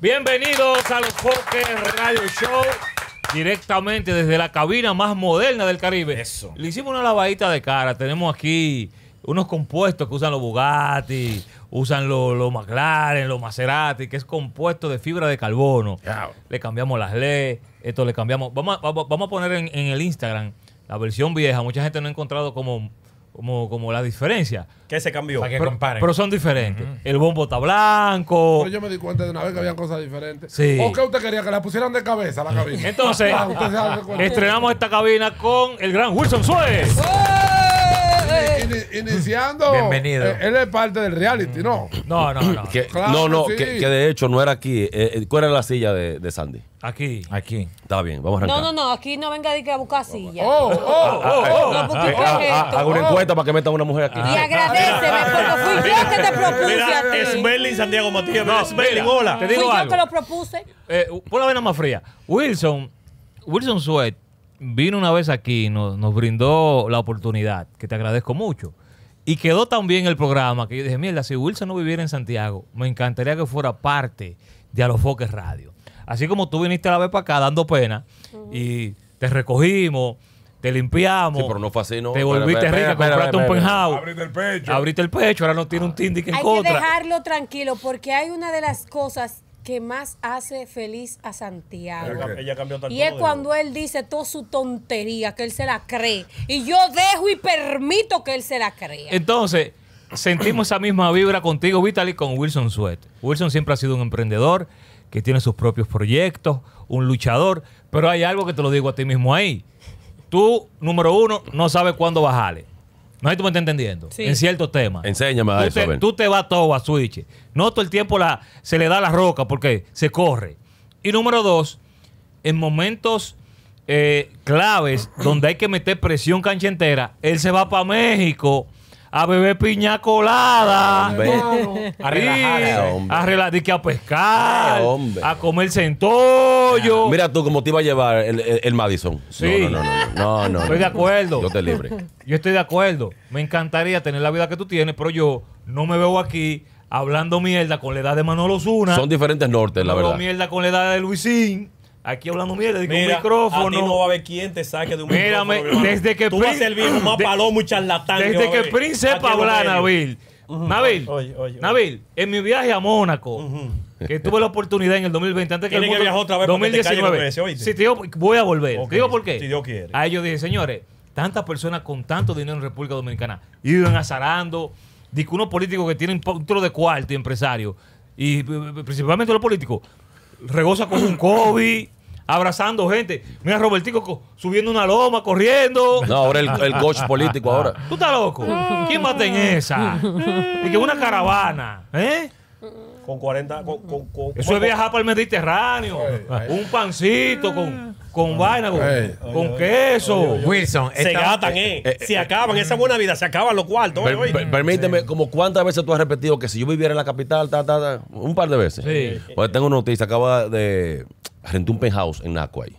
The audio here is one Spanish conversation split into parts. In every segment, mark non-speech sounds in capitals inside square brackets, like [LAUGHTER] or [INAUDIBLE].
Bienvenidos a los Foques Radio Show, directamente desde la cabina más moderna del Caribe. Le hicimos una lavadita de cara. Tenemos aquí unos compuestos que usan los Bugatti, usan los McLaren, los Maserati, que es compuesto de fibra de carbono. Le cambiamos las leyes, esto le cambiamos. Vamos a, poner en el Instagram la versión vieja, mucha gente no ha encontrado como, como, como la diferencia. ¿Qué se cambió? Para que comparen. Pero son diferentes. El bombo está blanco. Pero yo me di cuenta de una vez que habían cosas diferentes. ¿O qué usted quería? Que la pusieran de cabeza la cabina. Entonces, [LAUGHS] ah, estrenamos esta cabina con el gran Wilson Suez iniciando. Bienvenido. él es parte del reality, ¿no? No, no, no. no, no, que, de hecho no era aquí. ¿Cuál era la silla de, Sandy? Aquí. Aquí. Está bien, vamos a arrancar. No, no, no, aquí no venga a buscar silla. Oh, oh, oh, oh, Hago una encuesta para que meta una mujer aquí. Y agradece, porque fui yo que te propuse. Mira, es Merlin, Santiago Matías. No, es Merlin, hola. Te digo fui yo que lo propuse. Eh, pon la vena más fría. Wilson, Wilson Suárez vino una vez aquí, nos, brindó la oportunidad, que te agradezco mucho. Y quedó tan bien el programa que yo dije, mierda, si Wilson no viviera en Santiago, me encantaría que fuera parte de Foques Radio. Así como tú viniste a la vez para acá dando pena y te recogimos, te limpiamos. Sí, pero no Te volviste rica, compraste un penthouse. Abriste el pecho. ahora no tiene un ah. Tindic en Hay que dejarlo tranquilo porque hay una de las cosas que más hace feliz a Santiago. y es cuando él dice toda su tontería, que él se la cree. Y yo dejo y permito que él se la crea. Entonces, sentimos esa misma vibra contigo, Vitaly, con Wilson Sweat. Wilson siempre ha sido un emprendedor que tiene sus propios proyectos, un luchador, pero hay algo que te lo digo a ti mismo ahí. Tú, número uno, no sabes cuándo bajarle. No sé tú me estás entendiendo. En ciertos temas. Enséñame a eso. Tú te vas todo a Switch. No todo el tiempo la, se le da la roca porque se corre. Y número dos, en momentos eh, claves donde hay que meter presión cancha entera, él se va para México a beber piña colada, a relajar a, pescar, eh, a comer centollo. Ah, mira tú cómo te iba a llevar el, Madison. Sí. No, no, no, Estoy de acuerdo. Yo te libre. Yo estoy de acuerdo. Me encantaría tener la vida que tú tienes, pero yo no me veo aquí hablando mierda con la edad de Manolo Zuna. Son diferentes nortes, la verdad. Hablando mierda con la edad de Luisín. Aquí hablando mierda, digo un micrófono. A no va a haber quien te saque de un micrófono. Mírame, desde que Tú Prince, vas a ser más charlatán. Desde que, Prince sepa hablar, Nabil. Nabil, en mi viaje a Mónaco, que tuve la oportunidad en el 2020, antes que, el mundo, que viajar otra vez 2019. Te sí, te digo, voy a volver. digo por qué. Si Dios quiere. A ellos dije, señores, tantas personas con tanto dinero en República Dominicana iban azarando. Dice unos políticos que tienen un de cuarto y empresarios, y eh, principalmente los políticos, regoza con un COVID abrazando gente. Mira, Robertico subiendo una loma, corriendo. No, ahora el, el coach [LAUGHS] político ahora. ¿Tú estás loco? ¿Quién mata en esa? [LAUGHS] Y que una caravana, ¿eh? con 40. Con, con, con, Eso es viajar para el Mediterráneo. [LAUGHS] Un pancito con, con vaina, con, queso. Wilson, se gatan, eh, eh. eh, se acaban, esa buena vida, se acaban los cuartos. permíteme, como cuántas veces tú has repetido que si yo viviera en la capital, ta, un par de veces. Sí. Pues tengo una noticia, acaba de rentar un penthouse en Naco ahí.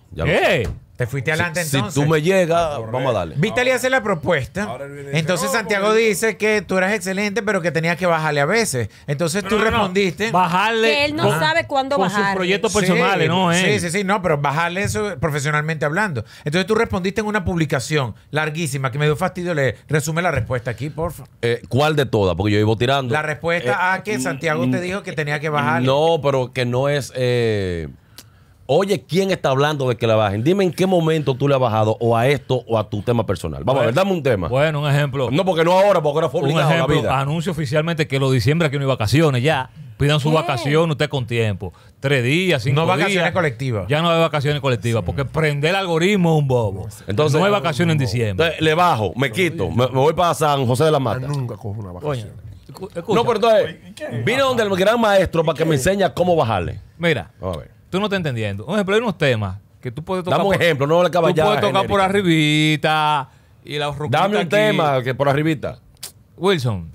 Te fuiste adelante entonces. Si tú me llegas, ah, vamos a darle. Viste, le hace la propuesta. entonces Santiago dice que tú eras excelente, pero que tenía que bajarle a veces. Entonces tú respondiste. Bajarle. Que él no sabe cuándo bajarle. sus proyectos personales, ¿no? eh. Sí, sí, sí, no, pero bajarle eso profesionalmente hablando. Entonces tú respondiste en una publicación larguísima que me dio fastidio Le Resume la respuesta aquí, por favor. Eh, ¿Cuál de todas? Porque yo iba tirando. La respuesta eh, a que eh, Santiago mm, te dijo que tenía que bajarle. No, pero que no es. Eh... Oye, ¿quién está hablando de que la bajen? Dime en qué momento tú le has bajado o a esto o a tu tema personal. Vamos a ver, pues, dame un tema. Bueno, un ejemplo. No, porque no ahora, porque ahora fue un ejemplo, Anuncio oficialmente que lo diciembre aquí no hay vacaciones ya. Pidan su vacación usted con tiempo. Tres días, cinco días. No vacaciones colectivas. Ya no hay vacaciones colectivas, porque prender el algoritmo es un bobo. Entonces, no hay vacaciones en diciembre. le bajo, me quito, me, voy para San José de la Mata. nunca cojo una vacación. No, pero entonces, vine donde el gran maestro para que me enseñe cómo bajarle. Mira, a ver tú no estás entendiendo. Un ejemplo, hay unos temas que tú puedes tocar. Dame un por, ejemplo, no le Tú puedes tocar por arribita y la Dame un tema que por arribita. Wilson,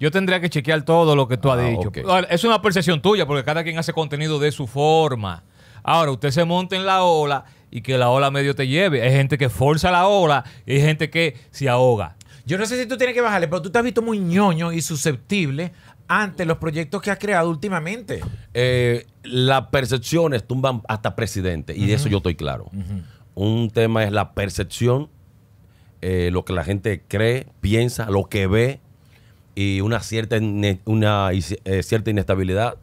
yo tendría que chequear todo lo que tú has ah, dicho. Es una percepción tuya porque cada quien hace contenido de su forma. Ahora, usted se monta en la ola y que la ola medio te lleve. Hay gente que forza la ola y gente que se ahoga. Yo no sé si tú tienes que bajarle, pero tú te has visto muy ñoño y susceptible ante los proyectos que ha creado últimamente? Eh, las percepciones tumban hasta presidente, y de eso yo estoy claro. Un tema es la percepción, eh, lo que la gente cree, piensa, lo que ve, y una cierta, una, eh, cierta inestabilidad.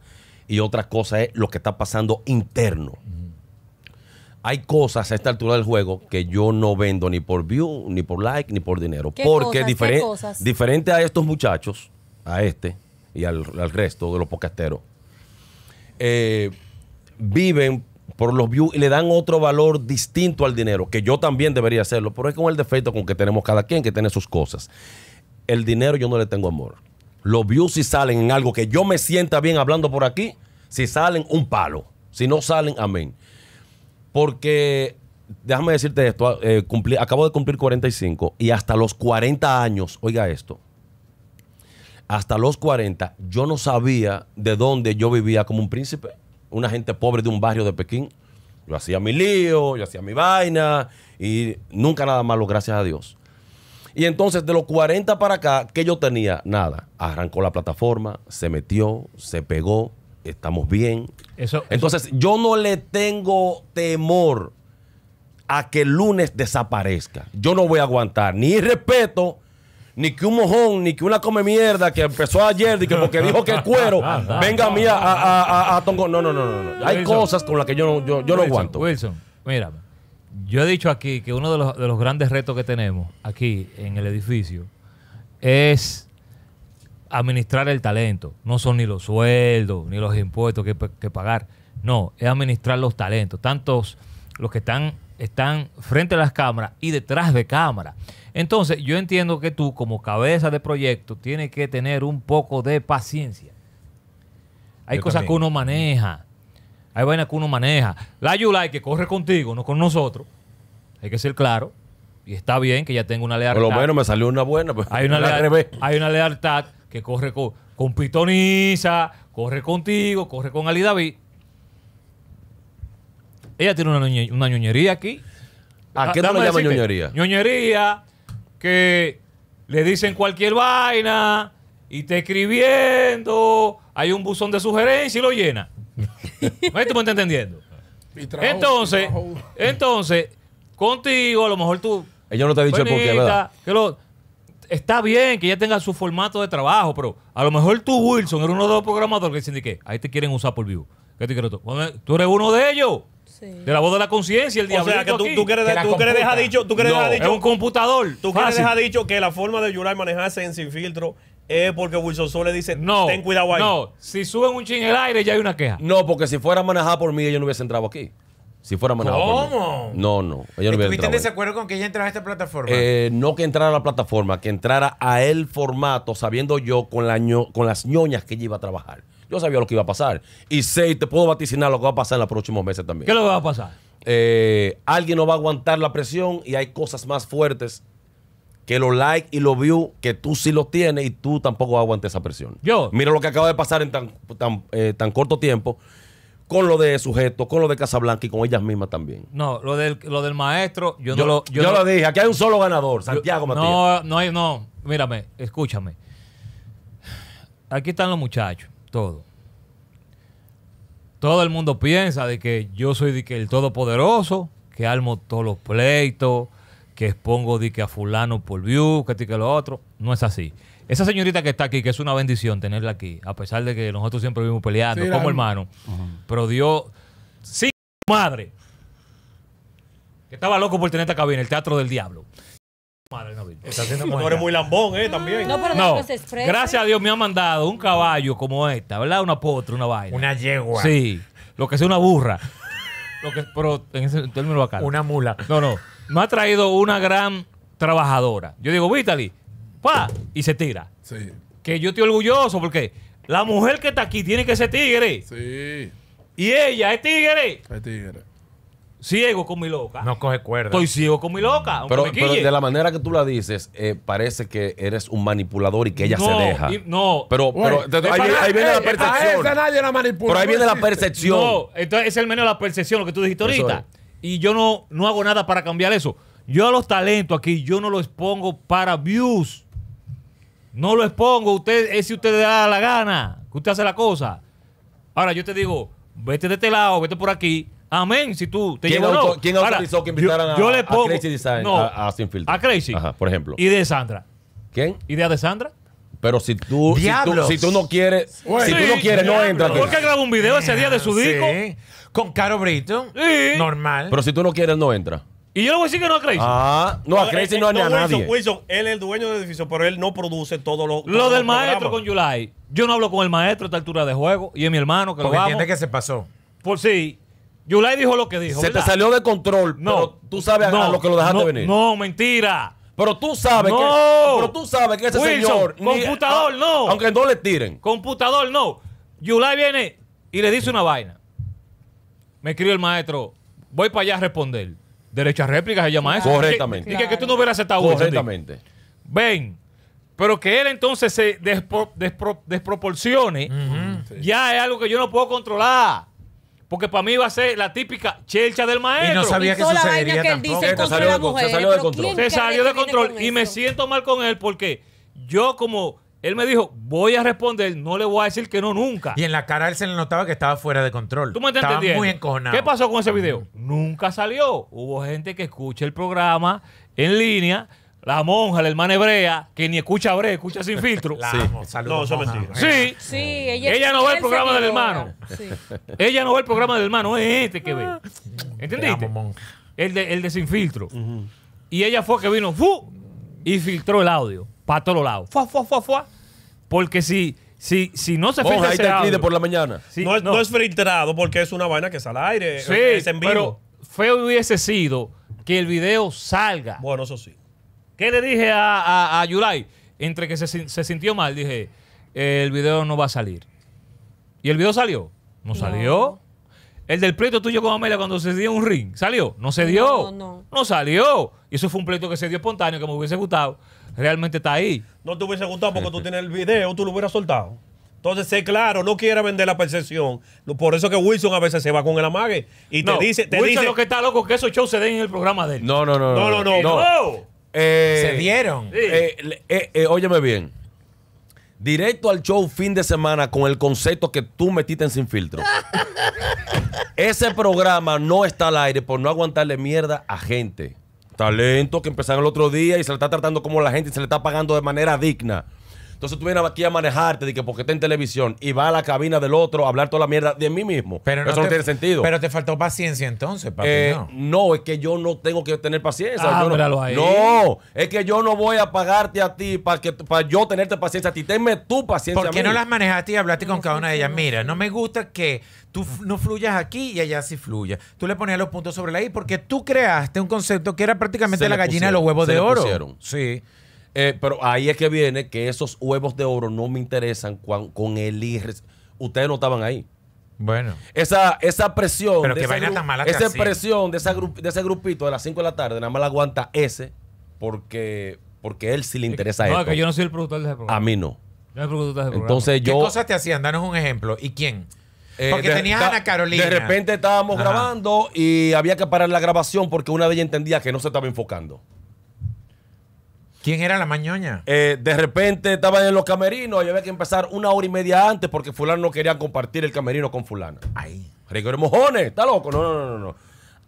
Y otra cosa es lo que está pasando interno. Hay cosas a esta altura del juego que yo no vendo ni por view, ni por like, ni por dinero. Porque cosas, diferente a estos muchachos, a este, y al, resto de los podcasteros, eh, viven por los views y le dan otro valor distinto al dinero, que yo también debería hacerlo, pero es con el defecto con que tenemos cada quien que tiene sus cosas. El dinero yo no le tengo amor. Los views si salen en algo que yo me sienta bien hablando por aquí, si salen un palo, si no salen, amén. Porque, déjame decirte esto, eh, acabo de cumplir 45 y hasta los 40 años, oiga esto, hasta los 40, yo no sabía de dónde yo vivía como un príncipe, una gente pobre de un barrio de Pekín. Yo hacía mi lío, yo hacía mi vaina y nunca nada malo, gracias a Dios. Y entonces de los 40 para acá, ¿qué yo tenía? Nada. Arrancó la plataforma, se metió, se pegó, estamos bien. entonces yo no le tengo temor a que el lunes desaparezca. Yo no voy a aguantar ni respeto ni que un mojón, ni que una come mierda que empezó ayer, que porque dijo que el cuero, [LAUGHS] venga a mí a, a, a, No, no, no, no. Hay cosas con las que yo no, yo, aguanto. Wilson, mira, yo he dicho aquí que uno de los, grandes retos que tenemos aquí en el edificio es administrar el talento. No son ni los sueldos, ni los impuestos que, que pagar. No, es administrar los talentos. Tantos los que están, están frente a las cámaras y detrás de cámaras entonces, yo entiendo que tú, como cabeza de proyecto, tienes que tener un poco de paciencia. Hay cosas que uno maneja. Hay vainas que uno maneja. La Yulai que corre contigo, no con nosotros. Hay que ser claro. Y está bien que ya tengo una lealtad. Por lo menos me salió una buena. Pues. Hay, una lealtad, hay una lealtad que corre con, con Pitoniza, corre contigo, corre con Ali David. Ella tiene una, ñoñería aquí. ¿A qué no le llama ñoñería? ñoñería? que le dicen cualquier vaina y te escribiendo, hay un buzón de sugerencias y lo llena. ¿Me [LAUGHS] tú me estás entendiendo? entonces, entonces, contigo, a lo mejor tú. ella no te ha dicho el porqué, ¿verdad? está bien que ella tenga su formato de trabajo, pero a lo mejor tú, Wilson, eres uno de los programadores que dicen que ahí te quieren usar por vivo. ¿Qué te quiero tú? Tú eres uno de ellos. De la voz de la conciencia, el diablo. O sea, que tú, tú quieres, que tú quieres dejar dicho. Tú no, dicho. Es un computador. Tú quieres dejar dicho que la forma de Yuray manejarse en sin filtro es porque Wilson Sol le dice: no, Ten cuidado ahí. No, si suben un ching el aire, ya hay una queja. No, porque si fuera manejada por mí, ella no hubiese entrado aquí. Si fuera manejado ¿Cómo? No, no. Ella no ¿Estuviste en desacuerdo con que ella entrara a esta plataforma? Eh, no que entrara a la plataforma, que entrara a el formato, sabiendo yo con, la con las ñoñas que ella iba a trabajar. Yo sabía lo que iba a pasar. Y sé, y te puedo vaticinar lo que va a pasar en los próximos meses también. ¿Qué es lo que va a pasar? Eh, alguien no va a aguantar la presión y hay cosas más fuertes que los likes y los views que tú sí los tienes y tú tampoco aguantes esa presión. Yo. Mira lo que acaba de pasar en tan, tan, eh, corto tiempo con lo de sujeto, con lo de Casablanca y con ellas mismas también. No, lo del, lo del maestro, yo, no lo. Yo, lo dije, aquí hay un solo ganador, Santiago Matías. No, no hay, no. Mírame, escúchame. Aquí están los muchachos todo. Todo el mundo piensa de que yo soy de que el todopoderoso, que almo todos los pleitos, que expongo de que a fulano por view, que que lo otro. No es así. Esa señorita que está aquí, que es una bendición tenerla aquí, a pesar de que nosotros siempre vivimos peleando como hermanos, pero Dios, sí, madre, que estaba loco por tener esta cabina, el teatro del diablo muy lambón, ¿eh? También. No, pero no. Gracias a Dios me ha mandado un caballo como esta, ¿verdad? Una potra, una vaina. Una yegua. Sí. Lo que sea una burra. pero en ese término bacán. Una mula. No, no. Me ha traído una gran trabajadora. Yo digo, Vitali, pa, y se tira. Sí. Que yo estoy orgulloso porque la mujer que está aquí tiene que ser tigre. Sí. Y ella es tigre. Es tigre ciego con mi loca. No coge cuerda. Estoy ciego con mi loca. Pero, de la manera que tú la dices, eh, parece que eres un manipulador y que ella se deja. no, pero, pero ahí, viene, la percepción. A esa nadie la manipula. Pero ahí viene la [LAUGHS] percepción. No, entonces es el menos la percepción, lo que tú dijiste ahorita. Y yo no, no hago nada para cambiar eso. Yo a los talentos aquí, yo no los expongo para views. No lo expongo. Usted, es si usted le da la gana, que usted hace la cosa. Ahora yo te digo, vete de este lado, vete por aquí Amén. Si tú te ¿Quién, ¿quién autorizó que invitaran yo le pongo, a, Crazy Design a, A Crazy. Ajá, por ejemplo. ¿Y de Sandra? ¿Quién? Y de Sandra? Pero si tú, si tú, si tú, no quieres, bueno, si tú no quieres, no entras. ¿Por qué grabó un video ese día de su disco? Sí. Con Caro Britton, Sí. Normal. Pero si tú no quieres, no entra. Y yo le voy a decir que no a Crazy. Ah, no, a Crazy eh, no, a, a eh, nadie. Wilson, él es el dueño del edificio, pero él no produce todo lo. lo del maestro con July. Yo no hablo con el maestro a esta altura de juego y es mi hermano que lo amo. entiende que se pasó. Por pues sí. Yulay dijo lo que dijo. Se te salió de control. No. Pero tú sabes a lo que lo dejaste venir. No, mentira. Pero tú sabes que. Pero tú sabes que ese señor. Computador, no. Aunque no le tiren. Computador, no. Yulay viene y le dice una vaina. Me escribe el maestro. Voy para allá a responder. Derecha a réplica se llama eso. Correctamente. Y que, tú no hubieras aceptado Correctamente. Ven. Pero que él entonces se desproporcione, ya es algo que yo no puedo controlar. Porque para mí iba a ser la típica chelcha del maestro. Y no sabía que sucedería tampoco. se, salió de control. Y me siento mal con él porque yo como... Él me dijo, voy a responder, no le voy a decir que no nunca. Y en la cara él se le notaba que estaba fuera de control. ¿Tú me estás estaba muy encojonado. ¿Qué pasó con ese video? Nunca salió. Hubo gente que escucha el programa en línea la monja, la hermana hebrea, que ni escucha Abre, escucha sin filtro. No, eso es mentira. Sí. ella, no ve el programa del hermano. Ella no ve el programa del hermano, es este que ve. Ah. ¿Entendiste? El de, el de sin filtro. Y ella fue que vino ¡fu! y filtró el audio para todos lados. Fua, fua, fua, fua. Porque si, si, si no se filtra por la mañana. no, es, es filtrado porque es una vaina que sale al aire. Sí, pero feo hubiese sido que el video salga. Bueno, eso sí. ¿Qué le dije a, a, Yulai? Entre que se, sintió mal, dije, eh, el video no va a salir. ¿Y el video salió? No, salió. El del pleito tuyo con Amelia cuando se dio un ring, ¿salió? No se dio. No, no. no salió. Y eso fue un pleito que se dio espontáneo, que me hubiese gustado. Realmente está ahí. No te hubiese gustado porque tú tienes el video, tú lo hubieras soltado. Entonces, sé claro, no quiera vender la percepción. Por eso que Wilson a veces se va con el amague y te dice. Te dice, lo que está loco que esos shows se den en el programa de él. no. No, no, no. no. no. Eh, se dieron. Eh, eh, óyeme bien. Directo al show fin de semana con el concepto que tú metiste en Sin Filtro. [LAUGHS] Ese programa no está al aire por no aguantarle mierda a gente. Talento que empezaron el otro día y se le está tratando como la gente y se le está pagando de manera digna. Entonces tú vienes aquí a manejarte de que porque está en televisión y va a la cabina del otro a hablar toda la mierda de mí mismo. Pero Eso no, tiene sentido. Pero te faltó paciencia entonces, papi. Eh, no. es que yo no tengo que tener paciencia. Ah, no, es que yo no voy a pagarte a ti para que para yo tenerte paciencia a ti. Tenme tu paciencia. ¿Por qué no las manejaste y hablaste con cada una de ellas? Mira, no me gusta que tú no fluyas aquí y allá sí fluya. Tú le ponías los puntos sobre la I porque tú creaste un concepto que era prácticamente la gallina de los huevos de le oro. Pusieron. Sí. Eh, pero ahí es que viene que esos huevos de oro no me interesan con, con el IRS. Ustedes no estaban ahí. Bueno. Esa, esa presión. Pero que esa vaina presión de, esa de ese grupito de las 5 de la tarde, nada más la aguanta ese, porque, porque él sí le interesa a esto. No, que yo no soy el productor de A mí no. soy el Entonces yo. ¿Qué cosas te hacían? Danos un ejemplo. ¿Y quién? Eh, porque tenía a Ana Carolina. De repente estábamos grabando y había que parar la grabación porque una de entendía que no se estaba enfocando. ¿Quién era la mañoña? Eh, de repente estaban en los camerinos y había que empezar una hora y media antes porque fulano no quería compartir el camerino con fulana. Ay. Rico, mojones, está loco. No, no, no, no.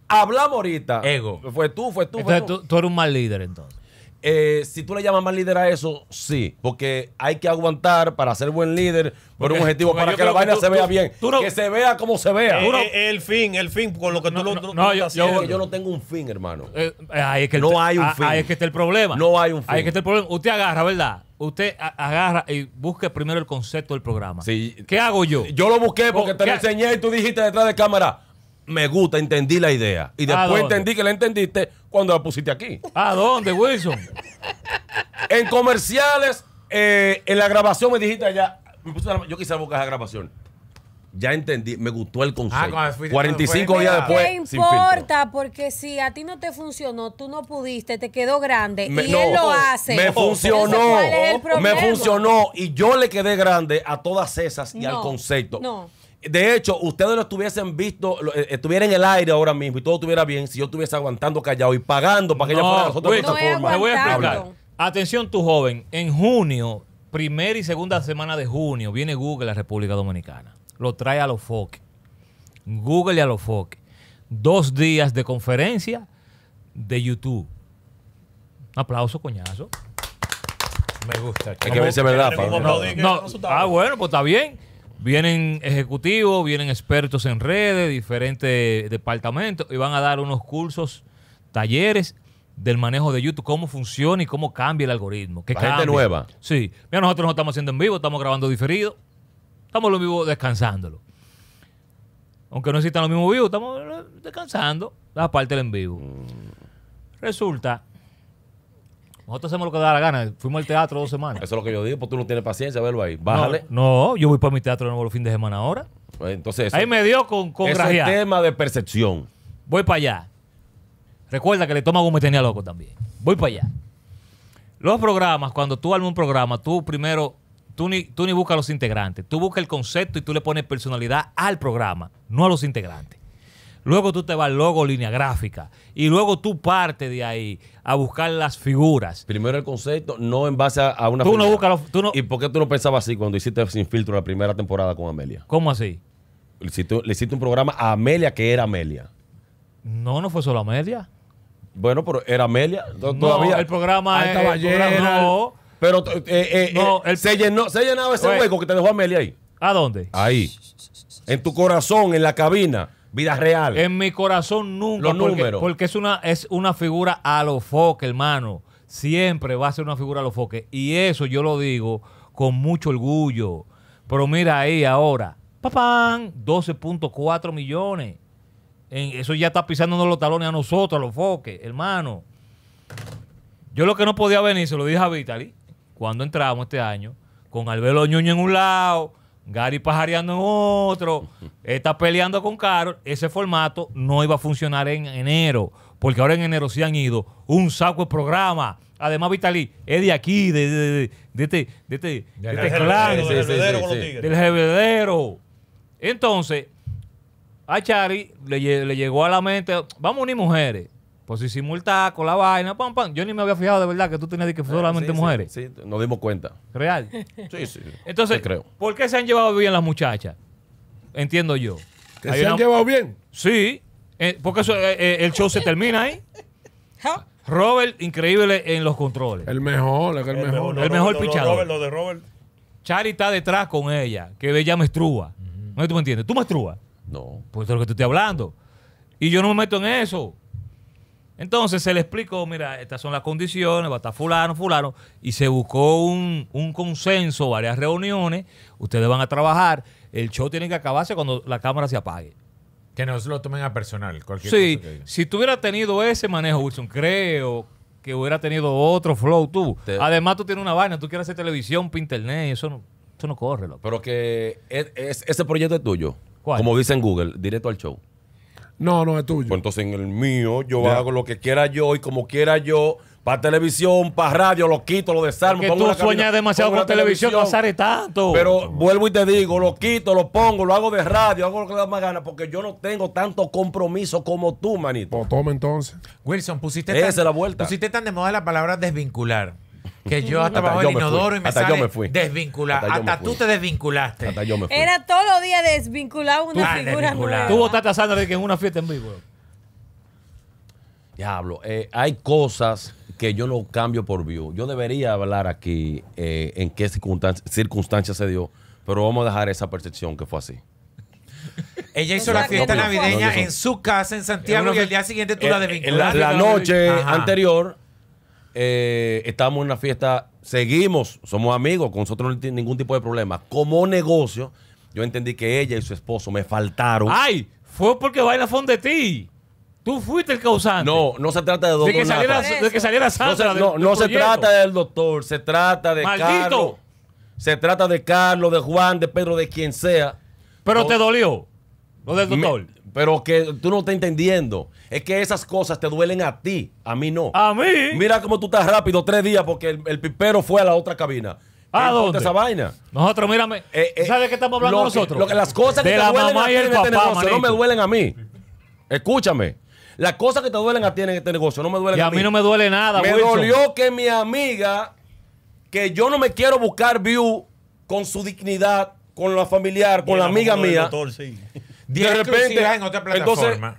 Hablamos ahorita. Ego. Fue tú, fue tú. Tú, tú eres un mal líder entonces. Eh, si tú le llamas más líder a eso, sí, porque hay que aguantar para ser buen líder por un objetivo para que la vaina se vea bien, que se vea como se vea. Eh, eh, el fin, el fin, con lo que tú no, yo, no tengo un fin, hermano. no hay un ah, fin. Ahí es que está el problema. No hay un fin. Ahí es que está el problema. Usted agarra, ¿verdad? usted agarra y busque primero el concepto del programa. Sí. ¿Qué hago yo? Yo lo busqué porque oh, te lo enseñé y tú dijiste detrás de cámara me gusta, entendí la idea. Y después entendí que la entendiste cuando la pusiste aquí. ¿A dónde, Wilson? en comerciales, eh, en la grabación me dijiste allá, yo quise buscar esa grabación. Ya entendí, me gustó el ah, concepto. 45 días después. ¿Qué importa? Porque si a ti no te funcionó, tú no pudiste, te quedó grande y él lo oh, hace. Me funcionó. me funcionó y yo le quedé grande a todas esas y al concepto. No. De hecho, ustedes lo estuviesen visto, estuviera en el aire ahora mismo y todo estuviera bien si yo estuviese aguantando callado y pagando para que ella fuera a nosotros no Atención, tu joven. En junio, primera y segunda semana de junio, viene Google a la República Dominicana. Lo trae a los foques. Google y a los foques. Dos días de conferencia de YouTube. Un aplauso, coñazo. Me gusta. Hay que verse verdad. No, no, ah, bueno, pues está bien. Vienen ejecutivos, vienen expertos en redes, diferentes departamentos, y van a dar unos cursos, talleres del manejo de YouTube, cómo funciona y cómo cambia el algoritmo. cambia gente nueva. Sí. Mira, nosotros no estamos haciendo en vivo, estamos grabando diferido. Estamos en vivo descansándolo. Aunque no existan los mismo vivo, estamos eh, descansando la parte del en vivo. Mm. Resulta nosotros hacemos lo que da la gana. Fuimos al teatro dos semanas. Eso es lo que yo digo, porque tú no tienes paciencia, verlo ahí. Bájale. No, yo voy para mi teatro nuevo los fines de semana ahora. Pues entonces ahí me dio con, con Es el tema de percepción. Voy para allá. Recuerda que el estómago me tenía loco también. Voy para allá. Los programas, cuando tú armas un programa, tú primero, tú ni, tú ni buscas a los integrantes. Tú buscas el concepto y tú le pones personalidad al programa, no a los integrantes. Luego tú te vas luego logo línea gráfica y luego tú partes de ahí a buscar las figuras. Primero el concepto, no en base a, una. Tú ¿Y por qué tú no pensabas así cuando hiciste Sin Filtro la primera temporada con Amelia? ¿Cómo así? Le hiciste, un programa a Amelia que era Amelia. No, no fue solo Amelia. Bueno, pero era Amelia. todavía. el programa No. Pero eh, eh, eh, el... se, llenó, llenaba ese hueco que te dejó Amelia ahí. ¿A dónde? Ahí. En tu corazón, en la cabina. Vida real. En mi corazón nunca. Los porque, números. Porque es una, es una figura a los foques, hermano. Siempre va a ser una figura a los foques. Y eso yo lo digo con mucho orgullo. Pero mira ahí ahora. ¡Papán! 12.4 millones. En, eso ya está pisándonos los talones a nosotros, a los foques, hermano. Yo lo que no podía venir, se lo dije a Vitali, cuando entramos este año, con Albelo Ñuño en un lado, Gary pajareando en otro, [LAUGHS] está peleando con Carol. Ese formato no iba a funcionar en enero, porque ahora en enero se han ido un saco de programa. Además, Vitali es de aquí, de, de, de, de este, este, este clan, del jevedero Entonces, a Chari le, le llegó a la mente, vamos a unir mujeres. Pues si simulta con la vaina, pam, pam. Yo ni me había fijado de verdad que tú tenías que eh, solamente mujeres. Sí, nos dimos cuenta. ¿Real? Sí, sí. Entonces, ¿por qué se han llevado bien las muchachas? Entiendo yo. ¿Que se han llevado bien? Sí. Eh, porque eh, el show se termina ahí. Robert, increíble en los controles. El mejor, el, mejor. el mejor pichado. Robert, lo de Robert. Chari está detrás con ella, que ella me estrúa. Uh ¿No tú me entiendes? ¿Tú me estrúas? No. Pues de lo que te estoy hablando. Y yo no me meto en eso. Entonces se le explicó, mira, estas son las condiciones, va a estar fulano, fulano, y se buscó un, consenso, varias reuniones, ustedes van a trabajar, el show tiene que acabarse cuando la cámara se apague. Que no se lo tomen a personal, cualquier sí, cosa si tuviera tenido ese manejo, Wilson, creo que hubiera tenido otro flow tú. Además, tú tienes una vaina, tú quieres hacer televisión, internet, eso no, eso no corre. Pero que es, ese proyecto es tuyo. Como dice en Google, directo al show. No, no es tuyo. Pues entonces en el mío yo hago lo que quiera yo y como quiera yo. Para televisión, para radio, lo quito, lo desarmo. que tú sueñas demasiado con televisión, tanto. Pero vuelvo y te digo, lo quito, lo pongo, lo hago de radio, hago lo que da más ganas, porque yo no tengo tanto compromiso como tú, manito. Pues toma entonces. Wilson, pusiste, pusiste tan de moda la palabra desvincular que yo hasta, bajo el inodoro y me desvinculado. Hasta, tú te desvinculaste. Era todos los días desvinculado una figura nueva. Tú votaste de que en una fiesta en vivo. Diablo, eh, hay cosas que yo no cambio por view. Yo debería hablar aquí eh, en qué circunstancias se dio, pero vamos a dejar esa percepción que fue así. Ella hizo la fiesta navideña en su casa en Santiago y el día siguiente tú eh, la desvinculaste. La, noche anterior eh, estábamos en una fiesta, seguimos, somos amigos, con nosotros no tiene ningún tipo de problema. Como negocio, yo entendí que ella y su esposo me faltaron. ¡Ay! Fue porque Baila fondo de ti. Tú fuiste el causante. No, no se trata de doctor. De que saliera, No, se, trata del doctor, se trata de ¡Maldito! Carlos. Se trata de Carlos, de Juan, de Pedro, de quien sea. Pero te dolió No del doctor. Pero que tú no estás entendiendo. Es que esas cosas te duelen a ti, a mí no. ¿A mí? Mira cómo tú estás rápido, tres días, porque el, pipero fue a la otra cabina. ¿A dónde? esa vaina? Nosotros, mírame. Eh, eh, ¿Sabes de qué estamos hablando nosotros? las cosas que te duelen a ti en este negocio no me duelen a mí. Escúchame. Las cosas que te duelen a ti en este negocio no me duelen a, mí. Y a mí no me duele nada, Me dolió que mi amiga, que yo no me quiero buscar view con su dignidad, con la familiar, con la amiga mía de repente en otra ah, plataforma.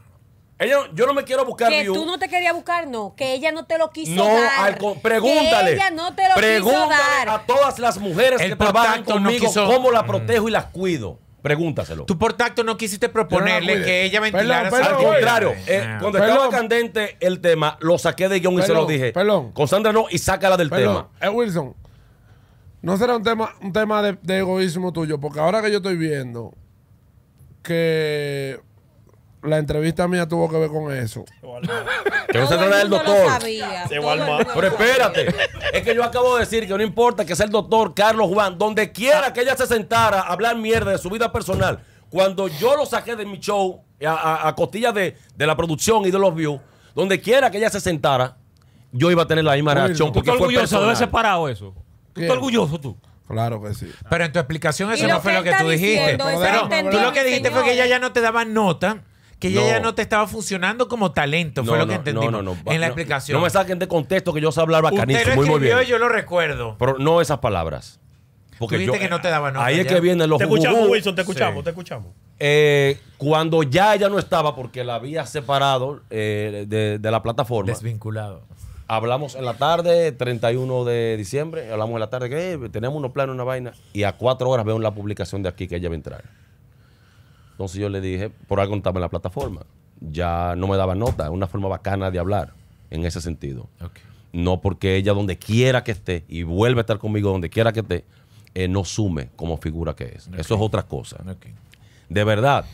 ella, yo no me quiero buscar Que tú no te querías buscar, no. Que ella no te lo quiso dar. pregúntale. a todas las mujeres que trabajan conmigo cómo la mm. protejo y las cuido. Pregúntaselo. Tú por tacto no quisiste proponerle que ella ventilara Al contrario, eh, cuando estaba candente el tema, lo saqué de guión y se lo dije. Perdón. Con Sandra no, y sácala del tema. Eh, Wilson, no será un tema, un tema de egoísmo tuyo, porque ahora que yo estoy viendo que la entrevista mía tuvo que ver con eso. Que no se trata del doctor. Pero espérate, es que yo acabo de decir que no importa que sea el doctor Carlos Juan, donde quiera que ella se sentara a hablar mierda de su vida personal. Cuando yo lo saqué de mi show, a, a, costilla de, la producción y de los views, donde quiera que ella se sentara, yo iba a tener la misma reacción. Porque ¿Tú estás orgulloso de separado eso? ¿Tú estás orgulloso tú? Claro que sí. Pero en tu explicación eso no fue lo que tú dijiste. Pero tú lo que dijiste fue que ella ya no te daba nota. Que ella ya no te estaba funcionando como talento, fue lo que entendí en la explicación. No me saquen de contexto que yo sé hablar bacanísimo, muy, muy bien. yo lo recuerdo. Pero no esas palabras. Porque yo, que no te daban Ahí es que vienen los Te escuchamos, Wilson, te escuchamos, te escuchamos. Eh, cuando ya ella no estaba porque la había separado eh, de, la plataforma. Desvinculado. Hablamos en la tarde, 31 de diciembre, hablamos en la tarde que eh, tenemos unos planes, una vaina, y a cuatro horas veo la publicación de aquí que ella va a entrar. Entonces yo le dije, por algo no estaba en la plataforma. Ya no me daba nota, una forma bacana de hablar en ese sentido. No porque ella donde quiera que esté y vuelve a estar conmigo donde quiera que esté, eh, no sume como figura que es. Eso es otra cosa. De verdad,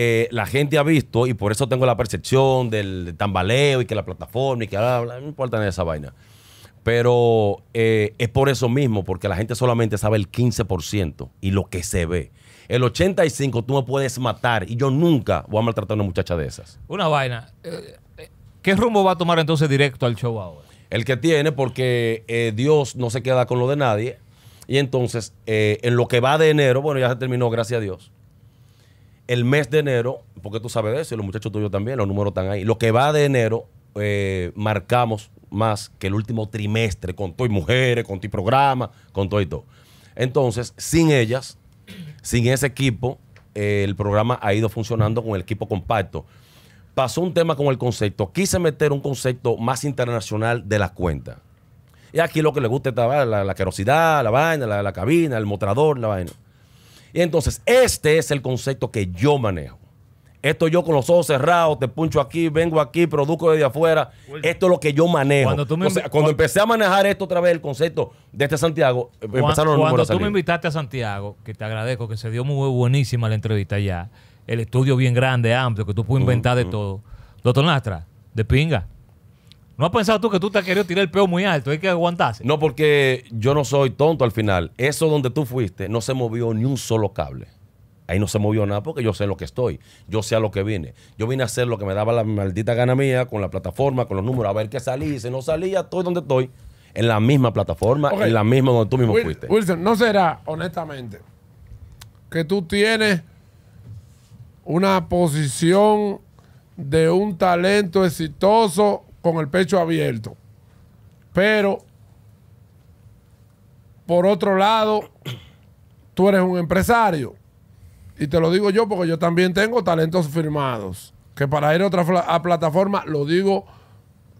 eh, la gente ha visto, y por eso tengo la percepción del tambaleo y que la plataforma y que bla, bla, no importa esa vaina. Pero eh, es por eso mismo, porque la gente solamente sabe el 15% y lo que se ve. El 85% tú me puedes matar y yo nunca voy a maltratar a una muchacha de esas. Una vaina. Eh, ¿Qué rumbo va a tomar entonces directo al show ahora? El que tiene, porque Dios no se queda con lo de nadie. Y entonces, en lo que va de enero, bueno, ya se terminó, gracias a Dios el mes de enero, porque tú sabes de eso, y los muchachos tuyos también, los números están ahí. Lo que va de enero, eh, marcamos más que el último trimestre, con todo y mujeres, con tu programa, con todo y todo. Entonces, sin ellas, sin ese equipo, eh, el programa ha ido funcionando con el equipo compacto. Pasó un tema con el concepto. Quise meter un concepto más internacional de la cuenta. Y aquí lo que le gusta es la, querosidad, la vaina, la, la cabina, el mostrador, la vaina. Y entonces, este es el concepto que yo manejo. Esto yo con los ojos cerrados, te puncho aquí, vengo aquí, produzco desde afuera. Esto es lo que yo manejo. Cuando, empecé a manejar esto otra vez, el concepto de este Santiago, eh, cuando, empezaron los Cuando tú me invitaste a Santiago, que te agradezco, que se dio muy buenísima la entrevista ya el estudio bien grande, amplio, que tú puedes inventar de todo. Doctor Nastra, de pinga. ¿No has pensado tú que tú te has querido tirar el peo muy alto? Hay que aguantarse. No, porque yo no soy tonto al final. Eso donde tú fuiste no se movió ni un solo cable. Ahí no se movió nada porque yo sé lo que estoy. Yo sé a lo que vine. Yo vine a hacer lo que me daba la maldita gana mía con la plataforma, con los números, a ver qué salí. Si no salía, estoy donde estoy. En la misma plataforma, en la misma donde tú mismo fuiste. Wilson, ¿no será, honestamente, que tú tienes una posición de un talento exitoso con el pecho abierto. Pero, por otro lado, tú eres un empresario. Y te lo digo yo porque yo también tengo talentos firmados. Que para ir a otra plataforma, lo digo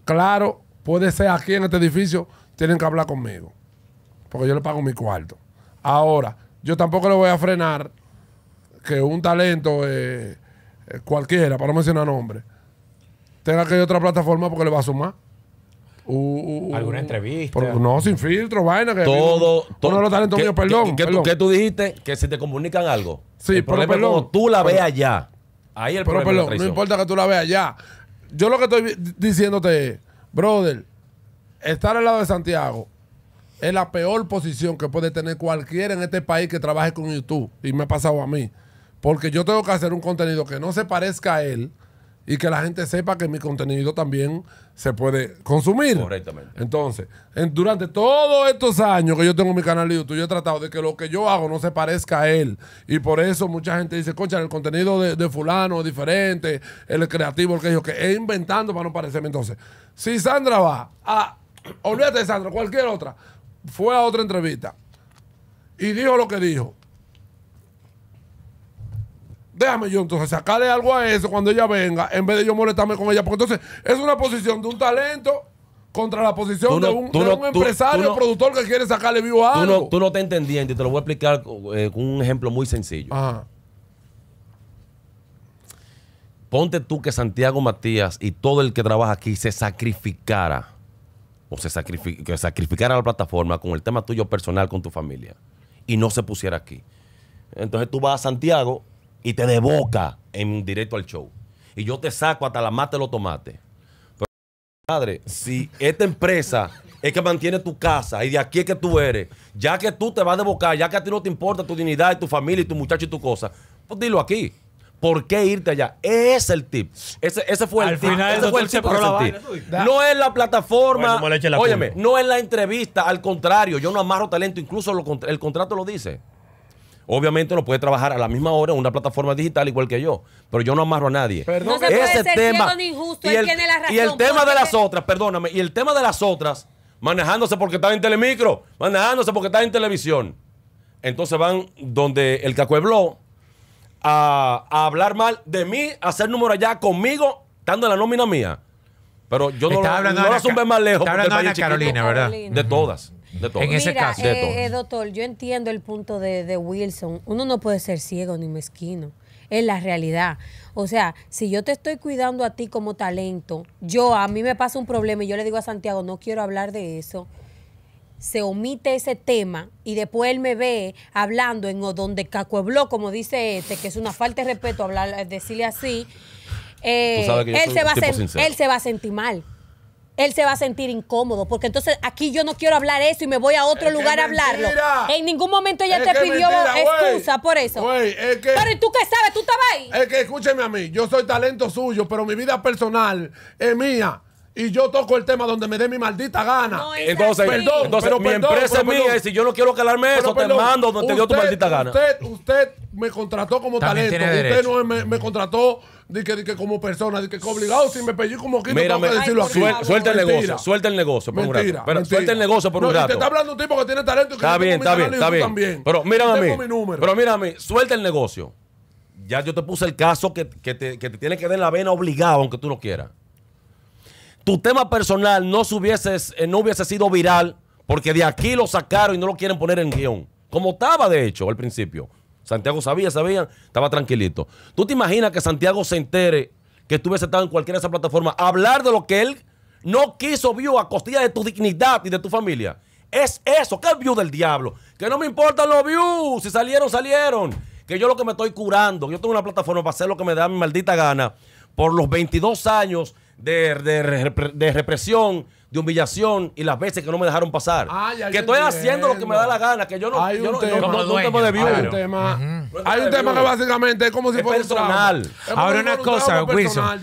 claro, puede ser aquí en este edificio, tienen que hablar conmigo. Porque yo le pago mi cuarto. Ahora, yo tampoco le voy a frenar que un talento eh, eh, cualquiera, para no mencionar nombre, tenga que ir otra plataforma porque le va a sumar. Uh, uh, uh, alguna entrevista. no, sin filtro, vaina. Que todo. todo talentos perdón. ¿Qué Tú, dijiste que si te comunican algo. Sí, pero tú la veas ya. Ahí el problema. Pero perdón, no importa que tú la veas ya. Yo lo que estoy diciéndote es, brother, estar al lado de Santiago es la peor posición que puede tener cualquiera en este país que trabaje con YouTube. Y me ha pasado a mí. Porque yo tengo que hacer un contenido que no se parezca a él y que la gente sepa que mi contenido también se puede consumir. Correctamente. Entonces, durante todos estos años que yo tengo mi canal de YouTube, yo he tratado de que lo que yo hago no se parezca a él. Y por eso mucha gente dice, concha, el contenido de, fulano es diferente, el creativo, el que yo, que he inventando para no parecerme. Entonces, si Sandra va a, olvídate de Sandra, cualquier otra, fue a otra entrevista y dijo lo que dijo, déjame yo entonces sacarle algo a eso cuando ella venga, en vez de yo molestarme con ella. Porque entonces es una posición de un talento contra la posición de un, empresario productor que quiere sacarle vivo a algo. Tú no, tú no te entendiendo y te lo voy a explicar eh, con un ejemplo muy sencillo. Ponte tú que Santiago Matías y todo el que trabaja aquí se sacrificara o se sacrificara la plataforma con el tema tuyo personal con tu familia y no se pusiera aquí. Entonces tú vas a Santiago y te deboca en directo al show. Y yo te saco hasta la mate los tomates. Pero, padre, si esta empresa es que mantiene tu casa y de aquí es que tú eres, ya que tú te vas a debocar, ya que a ti no te importa tu dignidad y tu familia y tu muchacho y tu cosa, pues dilo aquí. ¿Por qué irte allá? Ese es el tip. Ese, fue el tip. fue el tip No es la plataforma. óyeme, no es la entrevista. Al contrario, yo no amarro talento. Incluso el contrato lo dice. Obviamente lo puede trabajar a la misma hora en una plataforma digital igual que yo, pero yo no amarro a nadie. No se puede Ese tema ni injusto, y el, tema de las otras, perdóname, y el tema de las otras manejándose porque están en Telemicro, manejándose porque están en televisión. Entonces van donde el cacuebló a, hablar mal de mí, a hacer número allá conmigo, estando en la nómina mía. Pero yo no, lo, no más lejos. Está hablando de Carolina, ¿verdad? De todas. En ese caso. Eh, eh, doctor, yo entiendo el punto de, Wilson. Uno no puede ser ciego ni mezquino. Es la realidad. O sea, si yo te estoy cuidando a ti como talento, yo a mí me pasa un problema y yo le digo a Santiago, no quiero hablar de eso se omite ese tema y después él me ve hablando en o donde cacuebló, como dice este, que es una falta de respeto hablar, decirle así, eh, él, va él se va a sentir mal él se va a sentir incómodo, porque entonces aquí yo no quiero hablar eso y me voy a otro lugar a hablarlo. En ningún momento ella te pidió excusa por eso. que, pero ¿y tú qué sabes? ¿Tú estabas ahí? Es que escúcheme a mí, yo soy talento suyo, pero mi vida personal es mía y yo toco el tema donde me dé mi maldita gana. Eh, entonces, perdón, entonces pero mi empresa es mía y si yo no quiero calarme eso, te mando donde te dio tu maldita gana. Usted, usted me contrató como talento, usted no me, me contrató de que, que, como persona, de que obligado si me pellí como que Mira, no tengo decirlo aquí. suelta el negocio, suelta el negocio por mentira, un rato. Pero, suelta el negocio por un rato. Y te está hablando un tipo que tiene talento que está bien, está bien, está bien. Pero mira a mí. Pero mira a mí, suelta el negocio. Ya yo te puse el caso que, que, te, que te tiene que dar la vena obligado aunque tú no quieras tu tema personal no, eh, no hubiese sido viral porque de aquí lo sacaron y no lo quieren poner en guión. Como estaba, de hecho, al principio. Santiago sabía, sabía, estaba tranquilito. ¿Tú te imaginas que Santiago se entere que tuviese estado en cualquiera de esas plataformas a hablar de lo que él no quiso vio a costilla de tu dignidad y de tu familia? Es eso, ¿Qué es view del diablo. Que no me importan los views, si salieron, salieron. Que yo lo que me estoy curando, yo tengo una plataforma para hacer lo que me da mi maldita gana por los 22 años de, de, represión, de humillación y las veces que no me dejaron pasar. que estoy haciendo lo que me da la gana, que yo no. Hay un tema, de hay un tema que básicamente es como si fuera personal. Ahora una cosa, Wilson.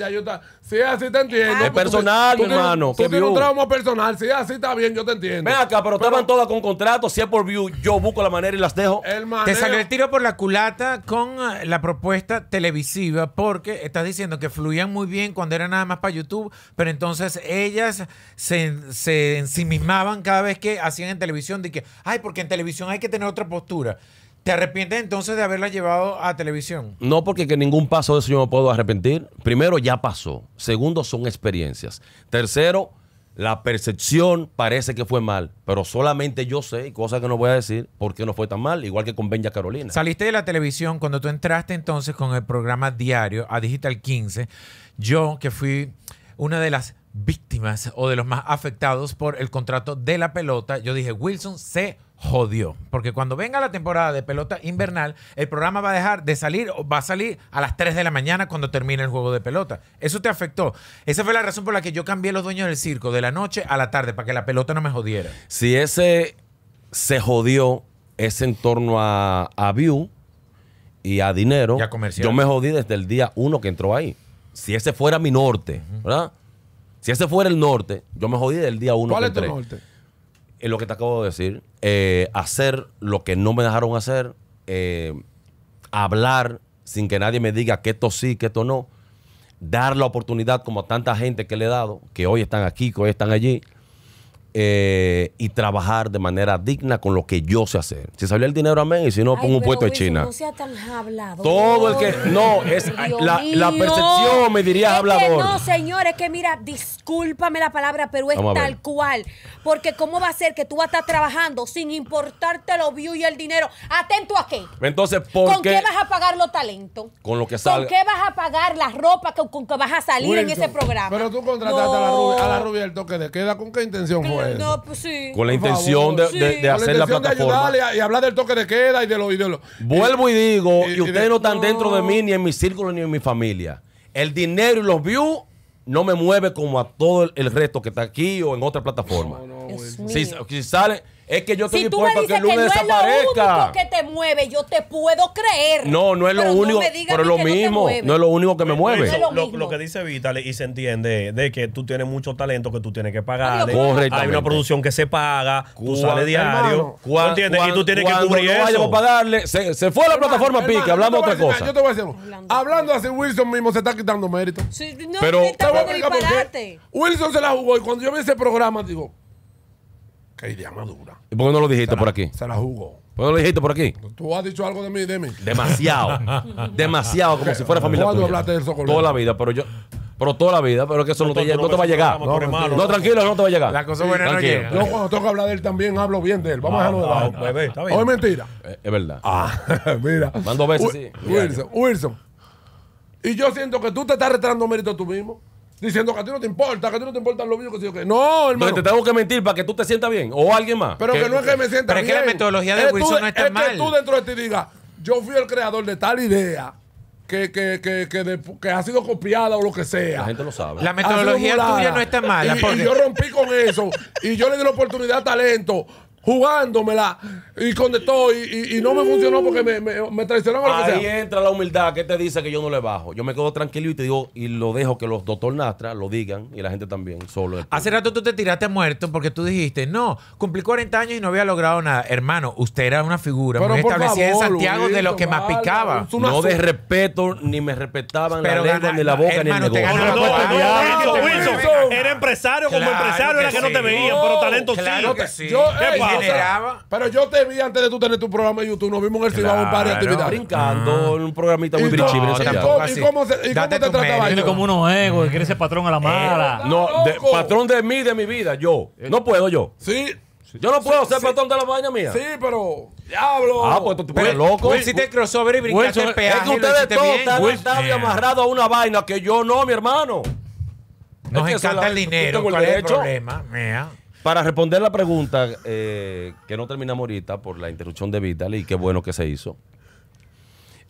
Si así, te entiendo. Es personal, hermano. Tú, tienes un trauma personal. Si así, está bien, yo te entiendo. Ven acá, pero, estaban todas con contratos Si es por view, yo busco la manera y las dejo. Te salió el tiro por la culata con eh, la propuesta televisiva porque estás diciendo que fluían muy bien cuando era nada más para YouTube, pero entonces ellas se, se ensimismaban cada vez que hacían en televisión de que, ay, porque en televisión hay que tener otra postura. ¿Te arrepientes entonces de haberla llevado a televisión? No, porque que ningún paso de eso yo me puedo arrepentir. Primero, ya pasó. Segundo, son experiencias. Tercero, la percepción parece que fue mal, pero solamente yo sé, cosa que no voy a decir, por qué no fue tan mal, igual que con Benja Carolina. Saliste de la televisión cuando tú entraste entonces con el programa diario a Digital 15. Yo, que fui una de las víctimas o de los más afectados por el contrato de la pelota, yo dije, Wilson se jodió. Porque cuando venga la temporada de pelota invernal, el programa va a dejar de salir, o va a salir a las 3 de la mañana cuando termine el juego de pelota. Eso te afectó. Esa fue la razón por la que yo cambié los dueños del circo de la noche a la tarde, para que la pelota no me jodiera. Si ese se jodió, es en torno a, View y a dinero. Y a yo me jodí desde el día 1 que entró ahí. Si ese fuera mi norte, ¿verdad? Si ese fuera el norte, yo me jodí del día uno. ¿Cuál es tu norte? Es eh, lo que te acabo de decir. Eh, hacer lo que no me dejaron hacer. Eh, hablar sin que nadie me diga que esto sí, que esto no. Dar la oportunidad como a tanta gente que le he dado, que hoy están aquí, que hoy están allí. Eh, y trabajar de manera digna con lo que yo sé hacer. Si salió el dinero, amén, y si no, pongo un puesto de China. No tan hablador. Todo el que. No, es la, percepción me diría es hablador. Que no, señores, que mira, discúlpame la palabra, pero es tal cual. Porque, ¿cómo va a ser que tú vas a estar trabajando sin importarte lo views y el dinero? Atento a qué. Entonces, ¿por ¿Con qué? vas a pagar los talentos? Con lo que salga. ¿Con qué vas a pagar la ropa con, que vas a salir en ese programa? Pero tú contrataste a, la rubia, a queda. ¿Con qué intención fue? No, pues sí. Con la intención de, hacer la, plataforma. y, hablar del toque de queda y de lo. Vuelvo y, digo, y, ustedes no están dentro de mí, ni en mi círculo, ni en mi familia. El dinero y los views no me mueve como a todo el, resto que está aquí o en otra plataforma. si sale es que yo estoy si tú me que no Es lo único que te mueve, yo te puedo creer. No, no es lo único, no pero lo mismo, no, es lo único que me mueve. lo, que dice Vital y se entiende de que tú tienes mucho talento que tú tienes que pagar. Hay una producción que se paga, tú sales diario, y tú tienes que cubrir eso. pagarle, se, fue a la plataforma Pique, hablando otra cosa. hablando así Wilson mismo se está quitando mérito. pero te voy a Wilson se la jugó y cuando yo vi ese programa digo, Qué idea madura. ¿Y por qué no lo dijiste por aquí? Se la jugó. ¿Por qué no lo dijiste por aquí? Tú has dicho algo de mí, de Demasiado. [LAUGHS] demasiado, como si fuera familia. ¿Cuándo hablaste de eso con Toda la vida, pero yo. Pero toda la vida, pero que eso no, te, no, te va a llegar. No, tranquilo, no te va a llegar. La cosa buena no llega. Yo cuando tengo que hablar de él también hablo bien de él. Vamos a ah, dejarlo de bebé, Hoy es mentira. Eh, es verdad. Ah, [LAUGHS] mira. Mando veces, sí. Wilson, Wilson. Y yo siento que tú te estás retrando mérito tú mismo diciendo que a ti no te importa, que a ti no te importa lo mío, que que No, hermano. te tengo que mentir para que tú te sientas bien o alguien más. Pero que, no es que me sienta bien. Pero es que la metodología de Wilson no está es que tú dentro de ti digas, yo fui el creador de tal idea. Que, que, que, que, ha sido copiada o lo que sea. La gente lo sabe. La metodología tuya no está mal y yo rompí con eso. y yo le di la oportunidad a talento jugándomela y con de todo y, y, no me funcionó porque me, me, me traicionaron. Ahí entra la humildad que te dice que yo no le bajo. Yo me quedo tranquilo y te digo y lo dejo que los doctor Nastra lo digan y la gente también solo. Hace rato tú te tiraste muerto porque tú dijiste, no, cumplí 40 años y no había logrado nada. Hermano, usted era una figura pero establecía en Santiago de lo que más picaba. No de respeto ni me respetaban la lengua ni la boca ni el negocio. era empresario como empresario, era que no te veían, pero talento sí. Pero yo te vi antes de tú tener tu programa de YouTube, nos vimos en el un en varias actividades. Brincando en un programita muy brichibre. ¿Y cómo te trataba Tiene como unos egos, quiere ser patrón a la eh, mala. No, patrón de mí, de mi vida, yo. Eh, no puedo yo. Sí. Yo no puedo ser patrón de la vaina mía. Sí, pero. Diablo. Ah, pues tú eres loco. si te crossover y brincaste Es que ustedes todos están, están amarrados a una vaina que yo no, mi hermano. Nos encanta el dinero. ¿Cuál es el problema? mea para responder la pregunta, eh, que no terminamos ahorita por la interrupción de Vital y qué bueno que se hizo.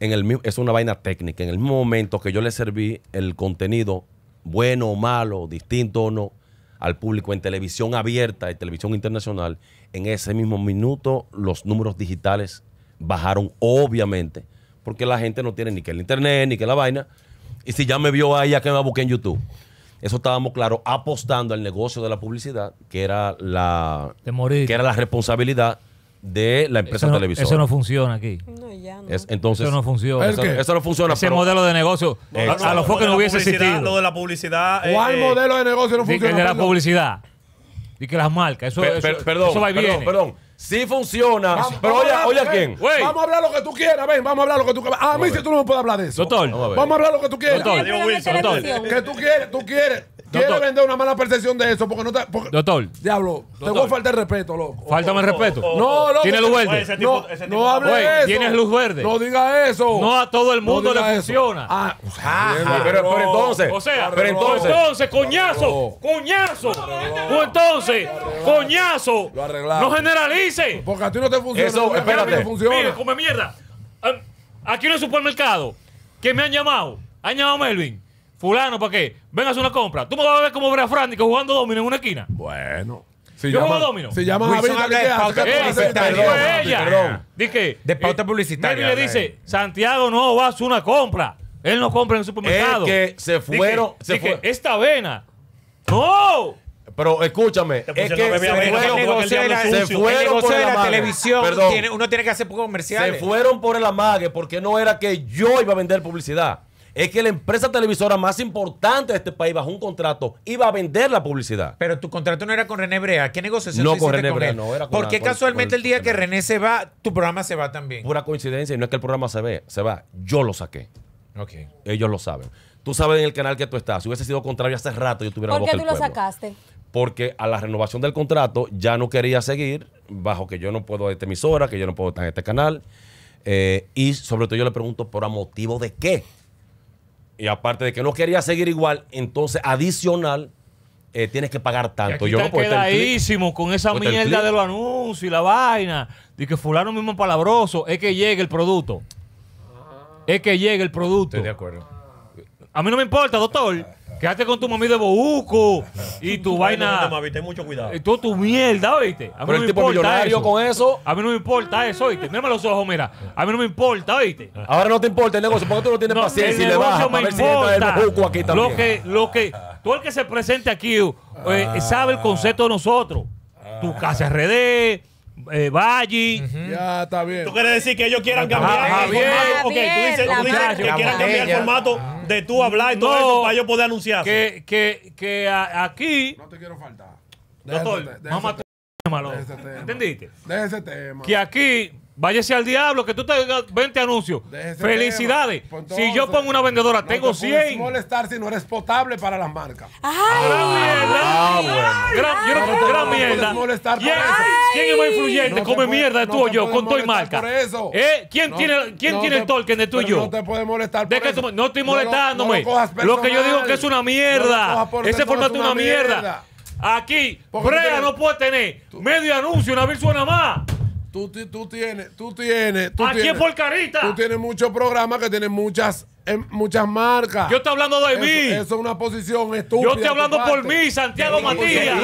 En el, es una vaina técnica. En el mismo momento que yo le serví el contenido, bueno o malo, distinto o no, al público en televisión abierta y televisión internacional, en ese mismo minuto los números digitales bajaron, obviamente, porque la gente no tiene ni que el internet, ni que la vaina. Y si ya me vio ahí, ¿a qué me busqué en YouTube? eso estábamos claro, apostando al negocio de la publicidad, que era la, Que era la responsabilidad de la empresa televisora. Eso no funciona aquí. entonces, eso no funciona. Eso, funciona. Ese modelo de negocio A lo mejor que no hubiese existido. Lo de la publicidad. Eh, ¿Cuál eh, modelo de negocio no funciona? El de la publicidad. Y que las marcas. Eso, va y perdón. Sí funciona. pero oye, oye a eh. quién. Vamos a hablar lo que tú quieras, ven, vamos a hablar lo que tú quieras. A mí si tú no me puedes hablar de eso. Doctor. Vamos a hablar lo que tú quieras. Doctor. Que tú quieres, tú quieres. Quiero vender una mala percepción de eso porque no te. Doctor, Diablo, te voy a faltar respeto, loco. Falta el oh, oh, respeto. Oh, no, no. Tiene luz verde. No, tienes luz verde. No diga eso. No a todo el mundo le funciona. Ah, pero, entonces, O sea, pero entonces, coñazo, coñazo. O entonces, coñazo. Lo arreglamos. No generalice. porque a ti no te funciona. Eso, te Mire, Mira, come mierda. Aquí en el supermercado, que me han llamado, han llamado a Melvin. Fulano, ¿para qué? Venga a hacer una compra. Tú me vas a ver como Brea a jugando domino en una esquina. Bueno. Yo juego domino. Se llama a Wilson habla de pauta Dice, de pauta eh, publicitaria. Y le dice, Santiago no va a hacer una compra. Él no compra en el supermercado. Es que se fueron. esta avena. ¡No! Pero escúchame, es que se, fueron por la, televisión. uno tiene que hacer comerciales. Se fueron por el amague porque no era que yo iba a vender publicidad es que la empresa televisora más importante de este país bajo un contrato iba a vender la publicidad. Pero tu contrato no era con René Brea. ¿Qué negociación no con René Brea, era ¿Por qué casualmente el, día que René se va, tu programa se va también? Pura coincidencia no es que el programa se ve, se va. Yo lo saqué. Okay. Ellos lo saben. Tú sabes en el canal que tú estás. Si hubiese sido contrario hace rato, yo tuviera ¿Por qué tú lo sacaste? Porque a la renovación del contrato ya no quería seguir bajo que yo no puedo de esta emisora, que yo no puedo estar en este canal. Eh, y sobre todo yo le pregunto, ¿por a motivo de qué? Y aparte de que no quería seguir igual, entonces adicional eh, tienes que pagar tanto. yo quedadísimo con esa mierda de los anuncios y la vaina. Y que fulano mismo palabroso. Es que llegue el producto. Es que llegue el producto. Estoy de acuerdo. A mí no me importa, doctor. Ah. Quédate con tu mami de bohuco y tu vaina. mucho cuidado. Y eh, tú tu mierda, oíste. A mí no me importa eso. con eso. A mí no me importa eso, oíste. Mírame los ojos, mira. A mí no me importa, oíste. Ahora no te importa el negocio, porque tú no tienes paciencia y le negocio a ver si el aquí también. Lo que, lo que, todo el que se presente aquí eh, sabe el concepto de nosotros. Tu casa RD, eh, Valle. Ya, está bien. ¿Tú quieres decir que ellos quieran cambiar el formato? Ok, tú dices, tú dices que quieran cambiar el formato ah. de tú hablar y todo eso para yo poder anunciar. Que, que, que aquí, No te quiero faltar. De doctor, vamos a tema, ese tema. ¿Entendiste? de ese tema. Que aquí Váyase al diablo, que tú te 20 anuncios. Felicidades. si yo pongo una vendedora, no tengo te 100. molestar si no eres potable para las marcas. Ay, ah, gran mierda. gran, no, mierda. ¿Quién, es más influyente? Come mierda de tú o yo, con todo marca. ¿Eh? ¿Quién tiene, quién tiene el Tolkien de tú y yo? No te puede molestar. Por eso. no estoy molestándome. Lo, lo, que yo digo que es una mierda. Ese formato es una mierda. Aquí, Brea no puede tener medio anuncio, una suena más tú, tú, tienes, tú tienes. Tú Aquí es por carita. Tú tienes muchos programas que tienen muchas em, muchas marcas. Yo estoy hablando de mí. Eso, es una posición estúpida. Yo estoy hablando por mí, Santiago Matías.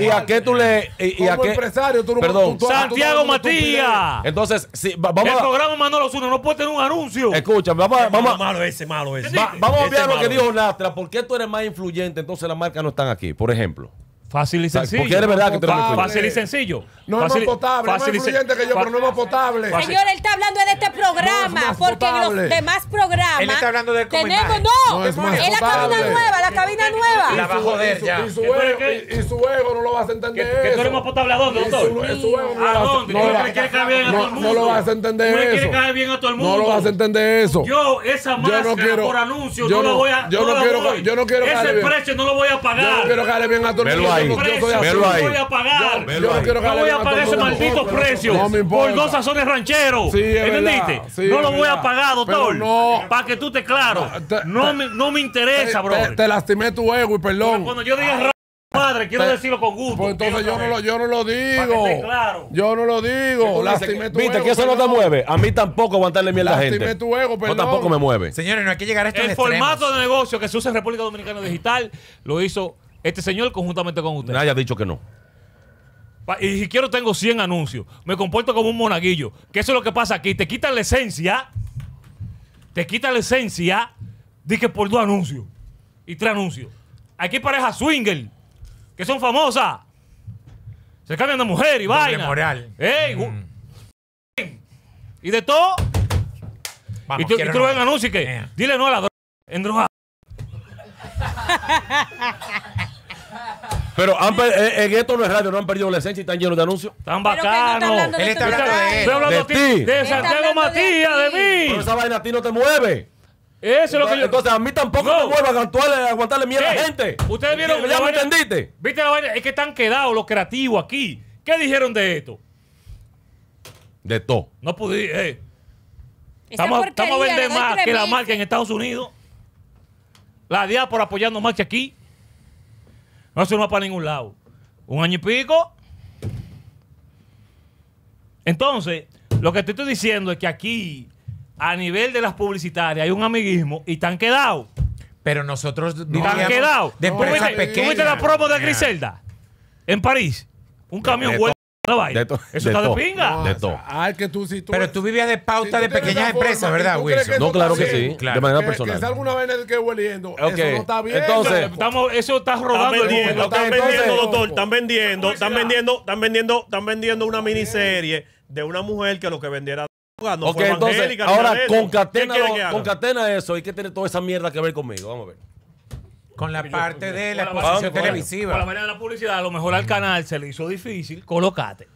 Y, a, qué tú le. Y, a qué, empresario, tú Perdón. Santiago Matías. Entonces, si, vamos El a, programa Manolo no puede tener un anuncio. Escucha, vamos a. Vamos, malo ese, malo ese. vamos a ver lo que dijo Lastra. ¿Por qué tú eres más influyente? Entonces las marcas no están aquí, por ejemplo. Fácil y sencillo. Porque es verdad que te Fácil y sencillo. No es potable, fácil es más que yo, pero no es más potable. Señor, él está hablando de este programa, porque en los demás programas él está hablando de tenemos, no, es, la cabina nueva, la cabina nueva. La va a joder ya. Y su, ego, no lo vas a entender. ¿Que, eso. tú eres más potable a dónde, doctor? Su, no ¿A No, caer bien a todo el mundo. No lo vas a entender eso. No le caer bien a todo el mundo. No lo vas a entender eso. Yo esa máscara por anuncio no lo voy a Yo no quiero Ese precio no lo voy a pagar. Yo no quiero caer bien a todo el mundo. Voy a pagar. Yo, no voy a pagar ese maldito precio por dos sazones rancheros. ¿Entendiste? No lo voy a pagar, doctor. Para que tú te claro. Ah, no me interesa, bro. Te lastimé tu ego y perdón. Cuando yo diga ah. madre, quiero decirlo con gusto. Pues entonces yo no, lo, yo no lo digo. Yo no lo digo. Lastimé tu Viste que eso no te mueve. A mí tampoco aguantarle mierda a la gente. tu ego, No tampoco me mueve. Señores, no hay que llegar a esto. El formato de negocio que se usa en República Dominicana Digital lo hizo este señor conjuntamente con usted. Nadie ha dicho que no. Y si quiero tengo 100 anuncios. Me comporto como un monaguillo. ¿Qué es lo que pasa aquí. Te quitan la esencia. Te quitan la esencia. Dije por dos anuncios. Y tres anuncios. Aquí parejas swinger. Que son famosas. Se cambian de mujer y vaina. moral. Mm. Y de todo. y tú, y tú no. anuncios que. Eh. Dile no a la droga. En droga. [LAUGHS] Pero eh, en esto no es radio, no han perdido la esencia y están llenos de anuncios. Están bacanos. Él hablando de, ti de, Santiago Matías, de, mí. Pero esa vaina a ti no te mueve. Eso es lo que yo. Entonces, a mí tampoco me mueve a aguantarle, mierda a la gente. Ustedes vieron. ya me entendiste? ¿Viste la vaina? Es que están quedados los creativos aquí. ¿Qué dijeron de esto? De todo. No pude. Eh. Estamos, estamos a vender más que la marca en Estados Unidos. La diáspora apoyando más que aquí. No se va para ningún lado. Un año y pico. Entonces, lo que te estoy diciendo es que aquí, a nivel de las publicitarias, hay un amiguismo y están quedado. Pero nosotros Están quedados. De la promo de Griselda? En París. Un camión de Eso está de pinga. De todo. que tú, si tú Pero tú vivías de pauta de pequeñas empresas, ¿verdad, Wilson? No, claro que sí. De manera personal. Que es alguna vez del que hueliendo. Eso no está bien. Entonces, estamos eso está robando el Están vendiendo, doctor. Están vendiendo, están vendiendo, están vendiendo, están vendiendo una miniserie de una mujer que lo que vendiera no okay, fue entonces, ahora concatena, concatena eso y que tiene toda esa mierda que ver conmigo. Vamos a ver. Con la parte de la exposición televisiva. la publicidad, a lo mejor al canal se le hizo difícil, Colócate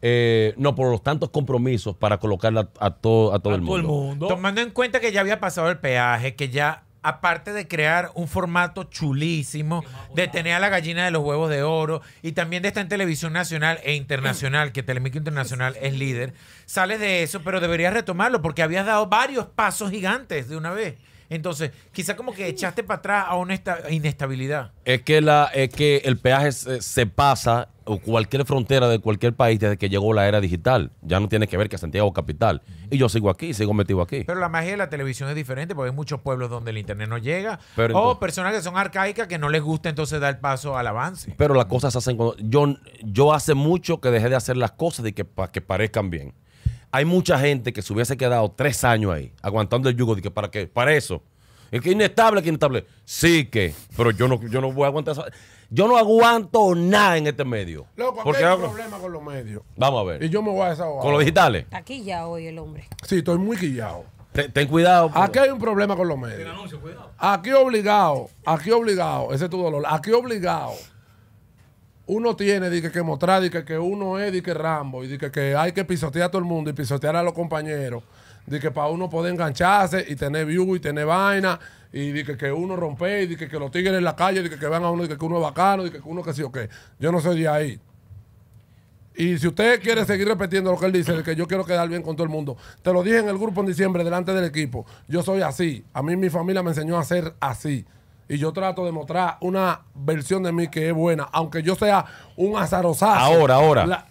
eh, no, por los tantos compromisos para colocarla a, todo, a todo, el, mundo. Tomando en cuenta que ya había pasado el peaje, que ya aparte de crear un formato chulísimo, de tener a la gallina de los huevos de oro y también de estar en televisión nacional e internacional, que Telemico Internacional es líder, sales de eso, pero deberías retomarlo porque habías dado varios pasos gigantes de una vez. Entonces, quizá como que echaste para atrás a una inestabilidad. Es que, la, es que el peaje se, pasa o cualquier frontera de cualquier país desde que llegó la era digital. Ya no tiene que ver que Santiago capital. Y yo sigo aquí, sigo metido aquí. Pero la magia de la televisión es diferente porque hay muchos pueblos donde el internet no llega. o personas que son arcaicas que no les gusta entonces dar paso al avance. Pero las cosas se hacen cuando... Yo, yo hace mucho que dejé de hacer las cosas de que, para que parezcan bien. Hay mucha gente que se hubiese quedado tres años ahí, aguantando el yugo, de que ¿para qué? Para eso. Es que inestable, que inestable. Sí que, pero yo no, yo no voy a aguantar eso. Yo no aguanto nada en este medio. Loco, porque hay un problema con los medios. Vamos a ver. Y yo me voy a desahogar. ¿Con los digitales? Está ya hoy el hombre. Sí, estoy muy quillado. Ten, cuidado. Aquí hay un problema con los medios. Aquí obligado, aquí obligado, ese es tu dolor. Aquí obligado uno tiene que mostrar que uno es que Rambo y que hay que pisotear a todo el mundo y pisotear a los compañeros. Dice que para uno poder engancharse y tener view y tener vaina y que uno rompe y que los tigres en la calle y que van a uno y que uno es bacano y que uno que sí o qué. Yo no soy de ahí. Y si usted quiere seguir repitiendo lo que él dice, de que yo quiero quedar bien con todo el mundo, te lo dije en el grupo en diciembre delante del equipo. Yo soy así. A mí mi familia me enseñó a ser así y yo trato de mostrar una versión de mí que es buena, aunque yo sea un azarosazo. Ahora, ahora.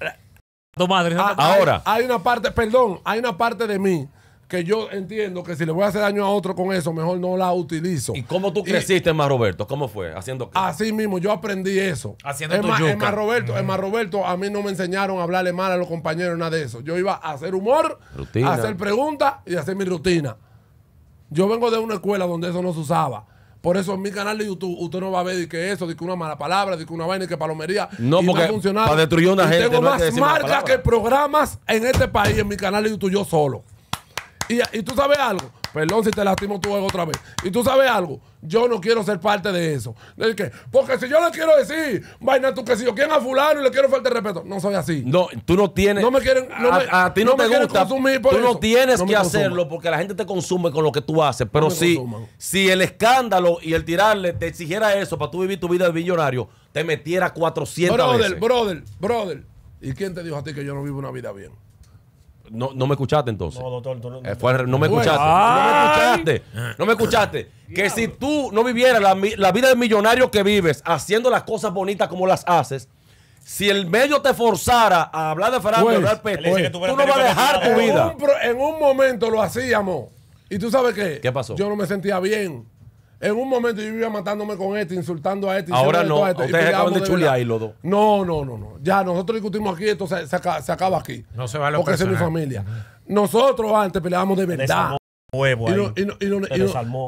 madre, ah, ahora. Hay, una parte, perdón, hay una parte de mí que yo entiendo que si le voy a hacer daño a otro con eso, mejor no la utilizo. ¿Y cómo tú creciste, hermano Roberto? ¿Cómo fue? ¿Haciendo Así mismo, yo aprendí eso. Haciendo Roberto, mm. Roberto, a mí no me enseñaron a hablarle mal a los compañeros, nada de eso. Yo iba a hacer humor, a hacer preguntas y a hacer mi rutina. Yo vengo de una escuela donde eso no se usaba. Por eso en mi canal de YouTube usted no va a ver de que eso, de que una mala palabra, de que una vaina, que palomería. No, y porque no para una gente. Tengo más marcas que programas en este país, en mi canal de YouTube, yo solo. y tú sabes algo, Perdón si te lastimo tu otra vez. Y tú sabes algo, yo no quiero ser parte de eso. ¿De qué? Porque si yo le quiero decir, vaina tú que si yo quiero a fulano y le quiero falta de respeto, no soy así. No, tú no tienes. No me quieren. a, ti no, me, gusta. tú no tienes que hacerlo porque la gente te consume con lo que tú haces. Pero si, si el escándalo y el tirarle te exigiera eso para tú vivir tu vida de billonario, te metiera 400 veces. Brother, brother, brother. ¿Y quién te dijo a ti que yo no vivo una vida bien? No, me escuchaste entonces. No, doctor, eh, no, me escuchaste. no me escuchaste. No me escuchaste. Que si tú no vivieras la, vida del millonario que vives, haciendo las cosas bonitas como las haces, si el medio te forzara a hablar de Fernando, pues, hablar pues, tú, no pues, vas a dejar tu vida. En un, en un momento lo hacíamos. ¿Y tú sabes qué? ¿Qué pasó? Yo no me sentía bien. En un momento yo vivía matándome con este, insultando a este. Ahora no, a este, ustedes acaban de chulear los dos. No, no, no, no. Ya nosotros discutimos aquí, esto se, acaba, aquí. No se va lo Porque es mi familia. Nosotros antes peleábamos de verdad. y, no,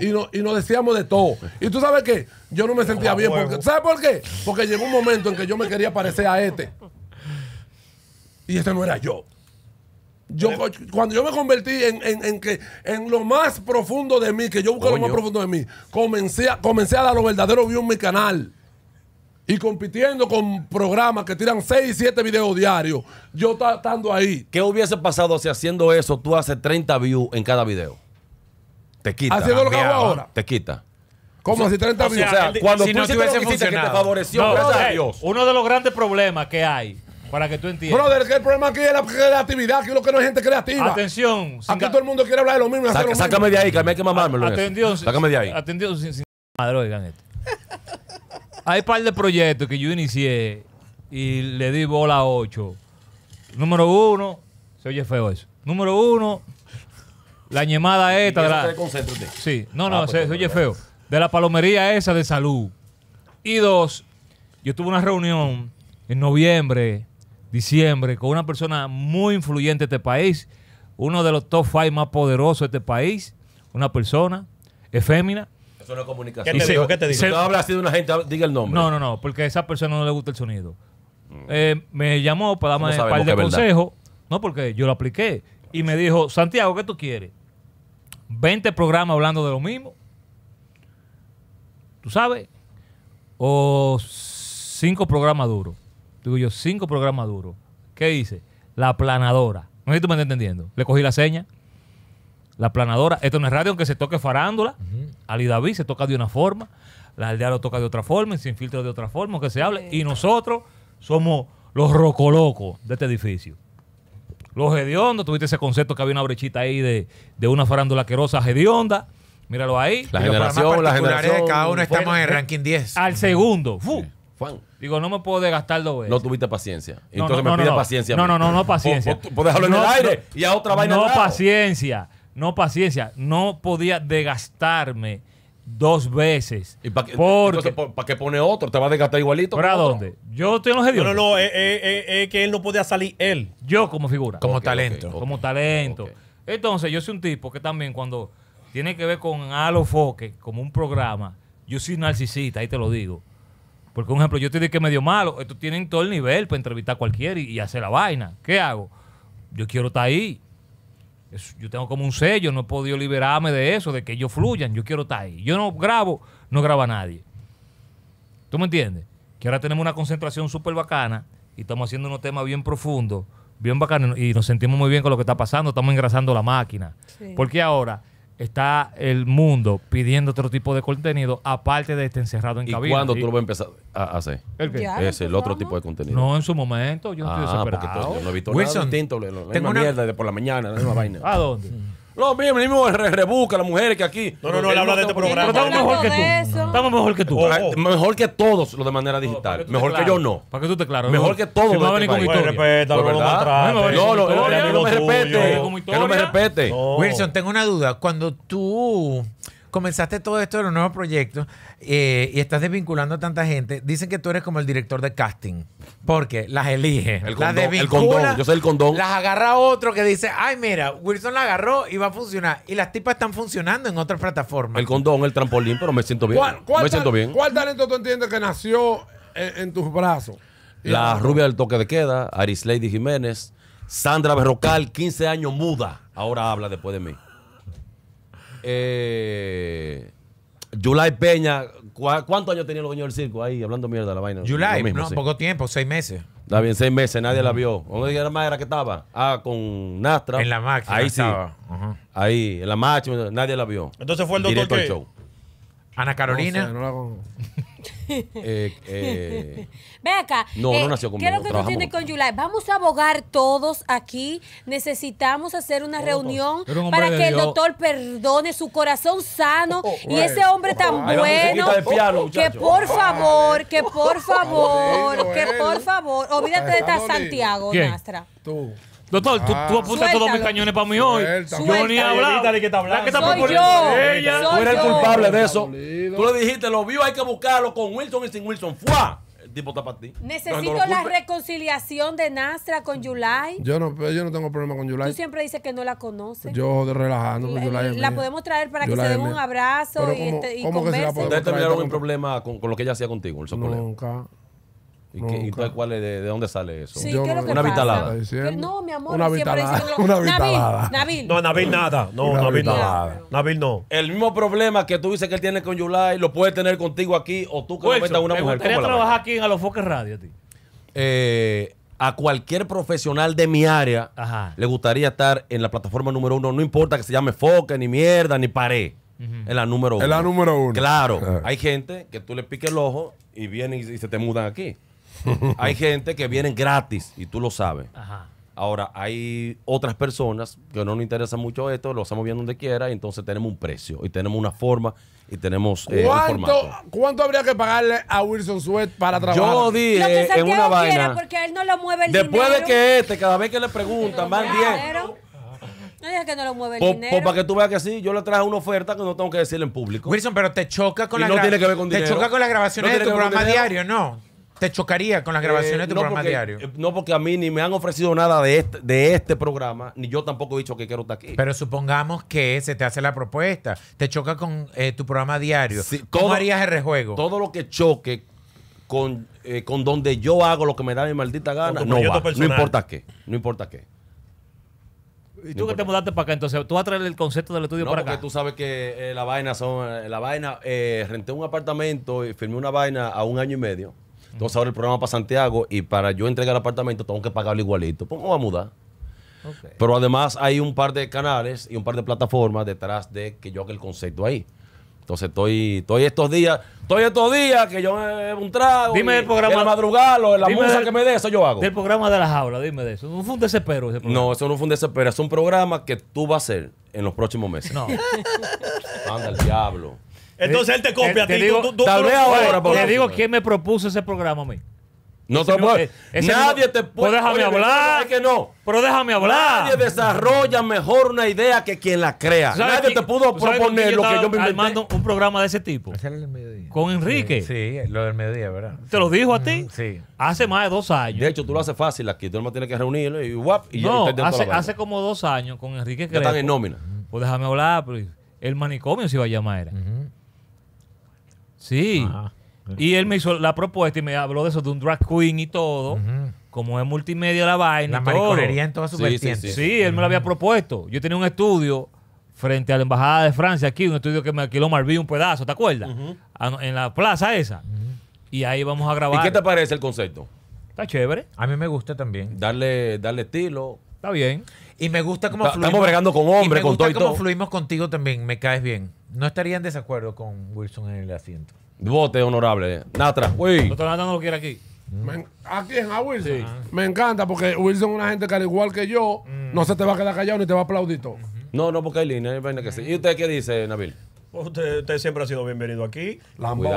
y, y, nos decíamos de todo. Y tú sabes qué? Yo no me sentía bien. ¿Sabes por qué? Porque llegó un momento en que yo me quería parecer a este. Y este no era yo cuando yo me convertí en, lo más profundo de mí, que yo busco lo más profundo de mí, comencé a, dar los verdaderos views en mi canal. Y compitiendo con programas que tiran 6, y 7 videos diarios. Yo estando ahí. ¿Qué hubiese pasado si haciendo eso tú haces 30 views en cada video? Te quita. Haciendo lo que hago ahora. Te quita. ¿Cómo? si 30 views. O sea, cuando tú no hiciste lo te favoreció, gracias a eh, Dios. Uno de los grandes problemas que hay para que tú entiendas. Brother, el problema aquí es la creatividad, que que no hay gente creativa. Atención. Aquí todo el mundo quiere hablar de lo mismo. hacer lo sácame de ahí, que me hay que mamármelo. Atención. Sácame de ahí. Atendido. sin, madre, oigan esto. hay un par de proyectos que yo inicié y le di bola a 8. Número uno, se oye feo eso. Número uno, la ñemada esta. De la, sí, no, no, ah, pues se oye feo. De la palomería esa de salud. Y dos, yo tuve una reunión en noviembre diciembre con una persona muy influyente de este país, uno de los top five más poderosos de este país, una persona efémina. Eso no es comunicación. ¿Qué te, dijo? ¿Qué te de una gente, diga el nombre. No, no, no, porque a esa persona no le gusta el sonido. Mm. Eh, me llamó para darme un par de consejos, no porque yo lo apliqué, y me dijo, Santiago, ¿qué tú quieres? 20 programas hablando de lo mismo, tú sabes, o cinco programas duros. Tuve yo, cinco programas duros. ¿Qué dice? La planadora. No sé si tú me estás entendiendo. Le cogí la seña. La planadora. Esto no es radio, aunque se toque farándula. Uh Ví se toca de una forma. La aldea lo toca de otra forma. Sin filtro de otra forma, aunque se hable. Y nosotros somos los rocolocos de este edificio. Los hediondos, tuviste ese concepto que había una brechita ahí de, de una farándula querosa hedionda. Míralo ahí. La generación, la generación. cada uno estamos en el ranking 10. Al segundo. Fu. Digo, no me puedo desgastar dos veces. No tuviste paciencia. Entonces me pide paciencia. No, no, no, [LAUGHS] no paciencia. y a otra No paciencia. No paciencia. No podía desgastarme dos veces. ¿Y para qué, pone otro? ¿Te va a desgastar igualito? ¿Para dónde? Yo estoy en los hediondos. No, no, es eh, eh, eh, que él no podía salir él. Yo como figura. Como talento. como talento. Entonces, yo soy un tipo que también cuando tiene que ver con Foque como un programa, yo soy narcisista, ahí te lo digo. Porque, por ejemplo, yo te dije que medio malo. Estos eh, tienen todo el nivel para entrevistar a cualquiera y, hacer la vaina. ¿Qué hago? Yo quiero estar ahí. yo tengo como un sello, no he podido liberarme de eso, de que ellos fluyan. Yo quiero estar ahí. Yo no grabo, no graba nadie. ¿Tú me entiendes? Que ahora tenemos una concentración súper bacana y estamos haciendo unos temas bien profundos, bien bacanos y nos sentimos muy bien con lo que está pasando. Estamos engrasando la máquina. Porque ahora está el mundo pidiendo otro tipo de contenido aparte de este encerrado en cabina. ¿Y cuándo tú lo vas a empezar a hacer? es el otro tipo de contenido. No, en su momento. Yo no estoy ah, desesperado. Porque yo no he visto Wilson, La mierda de por la mañana, la misma [LAUGHS] vaina. ¿A dónde? No, Lo mismo rebuca las mujeres que aquí. No, no, no, él habla de este programa. Estamos mejor que tú. Estamos mejor que tú. Mejor que todos lo de manera digital. Mejor que yo no. Para que tú te claro. Mejor que todos. No va este a venir No, no, no me respete. Que no me respete. Wilson, tengo una duda. Cuando tú comenzaste todo esto de los nuevos proyectos eh, y estás desvinculando a tanta gente. Dicen que tú eres como el director de casting, porque las elige. El las Yo soy el condón. Las agarra otro que dice, ay, mira, Wilson la agarró y va a funcionar. Y las tipas están funcionando en otras plataformas. El condón, el trampolín, pero me siento bien. ¿Cuál, siento bien. talento tú entiendes que nació eh, en, tus brazos? La rubia del toque de queda, Aris Lady Jiménez, Sandra Berrocal, 15 años muda. Ahora habla después de mí. Eh, Peña, ¿cuántos años tenía el dueño del circo ahí hablando mierda de la vaina? July, no, poco tiempo, seis meses. Está bien, seis meses, nadie la vio. ¿Dónde era más que estaba? Ah, con Nastra. En la máxima Ahí estaba. sí. Ahí, en la máxima, nadie la vio. Entonces fue el doctor Ana Carolina. No eh, acá. No, que con Vamos a abogar todos aquí. Necesitamos hacer una reunión para que el doctor perdone su corazón sano y ese hombre tan bueno. que por favor, que por favor, que por favor, olvídate de esta Santiago, Nastra. Tú. Doctor, tú, tú ah. apuntas todos mis cañones para mí hoy. Yo ni he hablado. que está ella. Tú eres el culpable de eso. Tú le dijiste, lo vio, hay que buscarlo con Wilson y sin Wilson. ¡Fua! El tipo está para ti. Necesito la reconciliación de Nastra con Yulai. Yo no, yo no tengo problema con Yulai. Tú siempre dices que no la conoces. Yo de relajando con La, eh, podemos traer para que se den un abrazo y, este, y conversen. terminaron un problema con, lo que ella hacía contigo, el Nunca. ¿Y, qué, de, dónde sale eso? una vitalada. no, mi amor, una vitalada. [LAUGHS] Una vitalada. No, Nabil nada. No, Nabil no. Nabil no. El mismo problema que tú dices que él tiene con Yulai lo puede tener contigo aquí o tú que lo una me mujer. trabajar aquí en Alofoque Radio a ti? Eh, a cualquier profesional de mi área le gustaría estar en la plataforma número uno. No importa que se llame Foque, ni mierda, ni pared Es la número uno. Es la número uno. Claro. Ah. Hay gente que tú le piques el ojo y vienen y se te mudan aquí. [LAUGHS] hay gente que viene gratis y tú lo sabes. Ajá. Ahora, hay otras personas que no nos interesa mucho esto, lo hacemos bien donde quiera, y entonces tenemos un precio, y tenemos una forma, y tenemos eh, ¿Cuánto, formato. ¿Cuánto habría que pagarle a Wilson Sweat para trabajar? Yo dije lo que en una vaina. Porque él no lo mueve el Después de que este, cada vez que le preguntan, Más bien No digas que no lo mueve el dinero. Pues para que tú veas que sí, yo le traje una oferta que no tengo que decirle en público. Wilson, pero te choca con y la no tiene que ver con dinero Te choca con las grabaciones no de tu programa diario, ¿no? ¿Te chocaría con las grabaciones de tu eh, programa diario? Eh, no, porque a mí ni me han ofrecido nada de este, de este programa, ni yo tampoco he dicho que quiero estar aquí. Pero supongamos que se te hace la propuesta, te choca con eh, tu programa diario. ¿Cómo harías el rejuego? Todo lo que choque con, con donde yo hago lo que me da mi maldita gana, no, va, no importa qué, no importa qué. ¿Y tú que te mudaste para acá? Entonces, ¿tú vas a traer el concepto del estudio no, para porque tú sabes que la vaina son... la vaina... Eh, renté un apartamento y firmé una vaina a un año y medio. Entonces ahora el programa para Santiago y para yo entregar el apartamento tengo que pagarlo igualito. Pues me a mudar. Pero además hay un par de canales y un par de plataformas detrás de que yo haga el concepto ahí. Entonces estoy, estos días, estoy estos días que yo me un trago. Dime el programa. En la madrugada, la que me dé, eso yo hago. ¿El programa de las aulas, dime de eso. No fue un desespero ese programa. No, eso no fue un desespero. Es un programa que tú vas a hacer en los próximos meses. No. [LAUGHS] Anda el diablo. Entonces eh, él te copia a ti. Digo, tú, tú, tal vez ahora, te digo quién me propuso ese programa a mí. No te puedo eh, Nadie te puede. Pero déjame hablar. que no. Pero déjame hablar. Nadie desarrolla mejor una idea que quien la crea. Nadie te pudo proponer lo que yo me inventé. armando un programa de ese tipo. Con Enrique. Sí, eh, lo del mediodía, ¿verdad? ¿Te lo dijo a ti? Sí. Hace más de dos años. De hecho, tú lo haces fácil aquí. Tú nomás tienes que reunirlo y guap. Y no, hace, hace como dos años con Enrique Que están en nómina. Pues déjame hablar. Pues, el manicomio se iba a llamar. Era. Sí. Y él me hizo la propuesta y me habló de eso, de un drag queen y todo. Como es multimedia la vaina. La mariconería en toda su sí, vertiente. Sí, él me lo había propuesto. Yo tenía un estudio frente a la Embajada de Francia aquí, un estudio que me alquiló Marví un pedazo, ¿te acuerdas? En la plaza esa. Y ahí vamos a grabar. ¿Y qué te parece el concepto? Está chévere. A mí me gusta también. Darle, darle estilo. Está bien. Y me gusta cómo fluimos. Estamos bregando con hombres, y me con gusta todo y cómo fluimos contigo también. Me caes bien. No estaría en desacuerdo con Wilson en el asiento. Vote honorable. Eh. Natra, Uy. Doctor Natra no lo quiere aquí. Mm. ¿A aquí en a Wilson. Ah. Me encanta porque Wilson es una gente que al igual que yo, mm. no se te va a quedar callado ni te va a aplaudir todo. No, no, porque hay línea, que ¿Y usted qué dice, Nabil? Pues usted, siempre ha sido bienvenido aquí.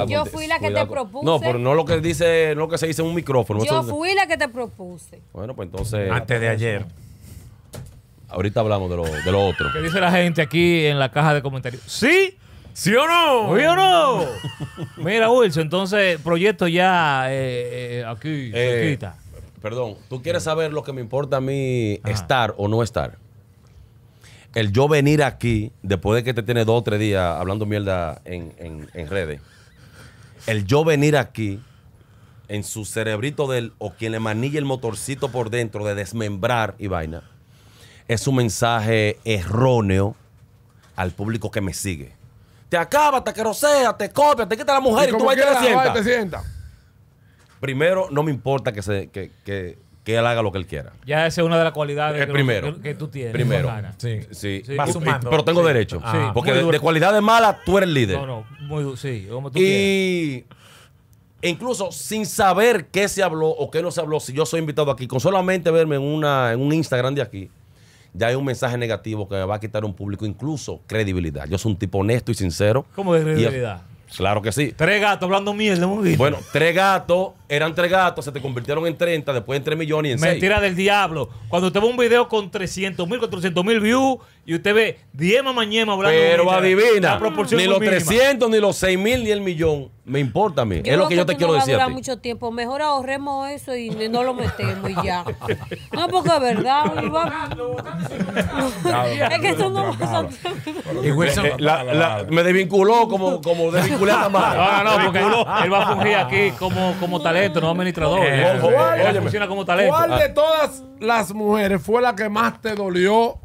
yo fui la que te propuse. No, pero no lo que dice, no lo que se dice en un micrófono. Yo fui la que te propuse. Bueno, pues entonces. Antes de ayer. Ahorita hablamos de lo, otro. ¿Qué dice la gente aquí en la caja de comentarios? ¿Sí? ¿Sí o no? ¿Sí o no? [LAUGHS] Mira, Wilson, entonces, proyecto ya eh, eh, aquí, eh, cerquita. Perdón, ¿tú quieres saber lo que me importa a mí estar o no estar? El yo venir aquí, después de que te tiene dos o tres días hablando mierda en, redes, el yo venir aquí, en su cerebrito del o quien le manille el motorcito por dentro de desmembrar y vaina, es un mensaje erróneo al público que me sigue. Te acaba, te querosea, te copia, te quita la mujer y, tú vas a te sienta. Primero, no me importa que, se, él haga lo que él quiera. Ya esa es una de las cualidades que, tú tienes. Primero. Sí. sí. sumando. Pero tengo derecho. Ah. porque de, cualidades malas, tú eres líder. No, no. sí, como tú y... incluso sin saber qué se habló o qué no se habló, si yo soy invitado aquí, con solamente verme en, en un Instagram de aquí, ya hay un mensaje negativo que va a quitar un público, incluso credibilidad. Yo soy un tipo honesto y sincero. ¿Cómo de credibilidad? claro que sí. Tres gatos hablando mierda, muy bien. Bueno, tres gatos, eran tres gatos, se te convirtieron en 30, después en tres millones y en Mentira del diablo. Cuando te ve un video con 300 mil, 400 mil views y usted ve Diema Mañema hablando. Pero adivina, ni los 300, ni los 6 mil, ni el millón. Me importa a mí. es lo que yo te quiero decir. No mucho tiempo. Mejor ahorremos eso y no lo metemos y ya. No, porque es verdad. es que eso no pasa. Eh, eh, me desvinculó como, como desvinculé a No, no, porque él va a fungir aquí como, como talento, no administrador. Oye, funciona como talento. ¿Cuál de todas las mujeres fue la que más te dolió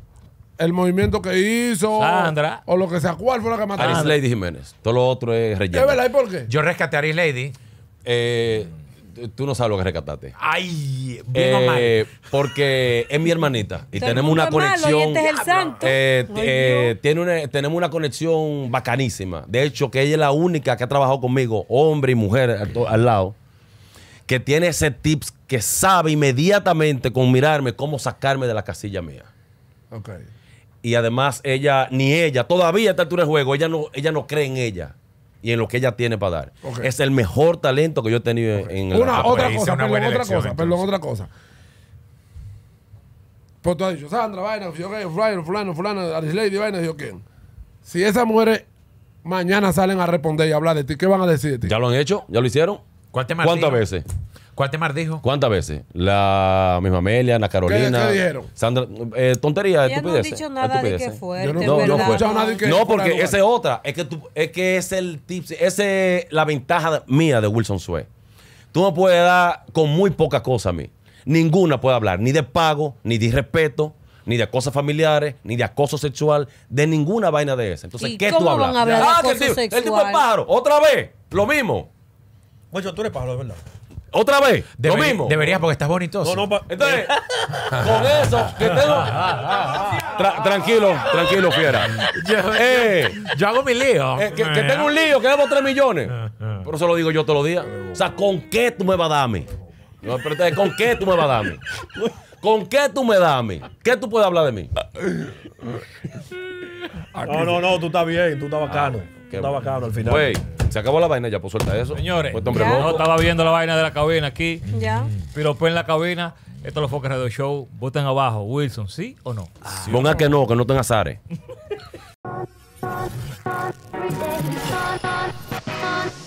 el movimiento que hizo. Sandra. O lo que sea. ¿Cuál fue la que mató? Aris Lady Jiménez. Todo lo otro es relleno. ¿Es verdad? por qué? Yo rescaté a Aris Lady. Eh, tú no sabes lo que rescataste. Ay, vino mal. Eh, porque es mi hermanita y [LAUGHS] tenemos una conexión. es el santo. Eh, tiene una, tenemos una conexión bacanísima. De hecho, que ella es la única que ha trabajado conmigo, hombre y mujer al, lado, que tiene ese tips que sabe inmediatamente con mirarme cómo sacarme de la casilla mía. Okay y además ella, ni ella, todavía está esta altura de juego, ella no, ella no cree en ella y en lo que ella tiene para dar. Es el mejor talento que yo he tenido en una, la otra cosa, una perdón, otra cosa, perdón, otra cosa. Pues tú has dicho, Sandra, vaina, Ryan, fulano, fulano, Arislady, vaina, yo quién. Si esas mujeres mañana salen a responder y hablar de ti, ¿qué van a decir de ti? Ya lo han hecho, ya lo hicieron. ¿Cuántas veces? ¿Cuál te dijo? ¿Cuántas veces? La misma Amelia, la Carolina. ¿Qué, dijeron? Sandra, eh, tontería, Yo no he dicho nada de qué fuerte, Yo no, no, no, no, nada de no porque esa es otra. Es que, es que es el tip, esa es la ventaja mía de Wilson Sue. Tú me puedes dar con muy poca cosa a mí. Ninguna puede hablar, ni de pago, ni de respeto ni de acoso familiares, ni de acoso sexual, de ninguna vaina de esa. Entonces, ¿qué tú hablas? Van a hablar ah, el, tipo, el tipo es pájaro, otra vez, lo mismo. Bueno, tú eres pájaro, de verdad. ¿Otra vez? ¿Lo mismo? Deberías porque estás bonito. No, no, entonces, con eso, que tengo... tranquilo, tranquilo, fiera. [LAUGHS] Yo, eh, yo, hago mi lío. Eh, que, tengo un lío, que debo 3 millones. Ah, ah. Pero eso lo digo yo todos los días. O sea, ¿con qué tú me vas a darme? No, ¿Con qué tú me vas a darme? ¿Con qué tú me das a mí? ¿Qué tú puedes hablar de mí? No, no, no, tú estás bien, tú estás bacano. Ah, tú estás bacano al final. Se acabó la vaina ya, pues suelta eso. Señores, pues, estaba viendo la vaina de la cabina aquí. Ya. pues en la cabina. Esto lo fue Radio Show. Voten abajo, Wilson, ¿sí o no? ponga que no, que no tengan azares. [LAUGHS]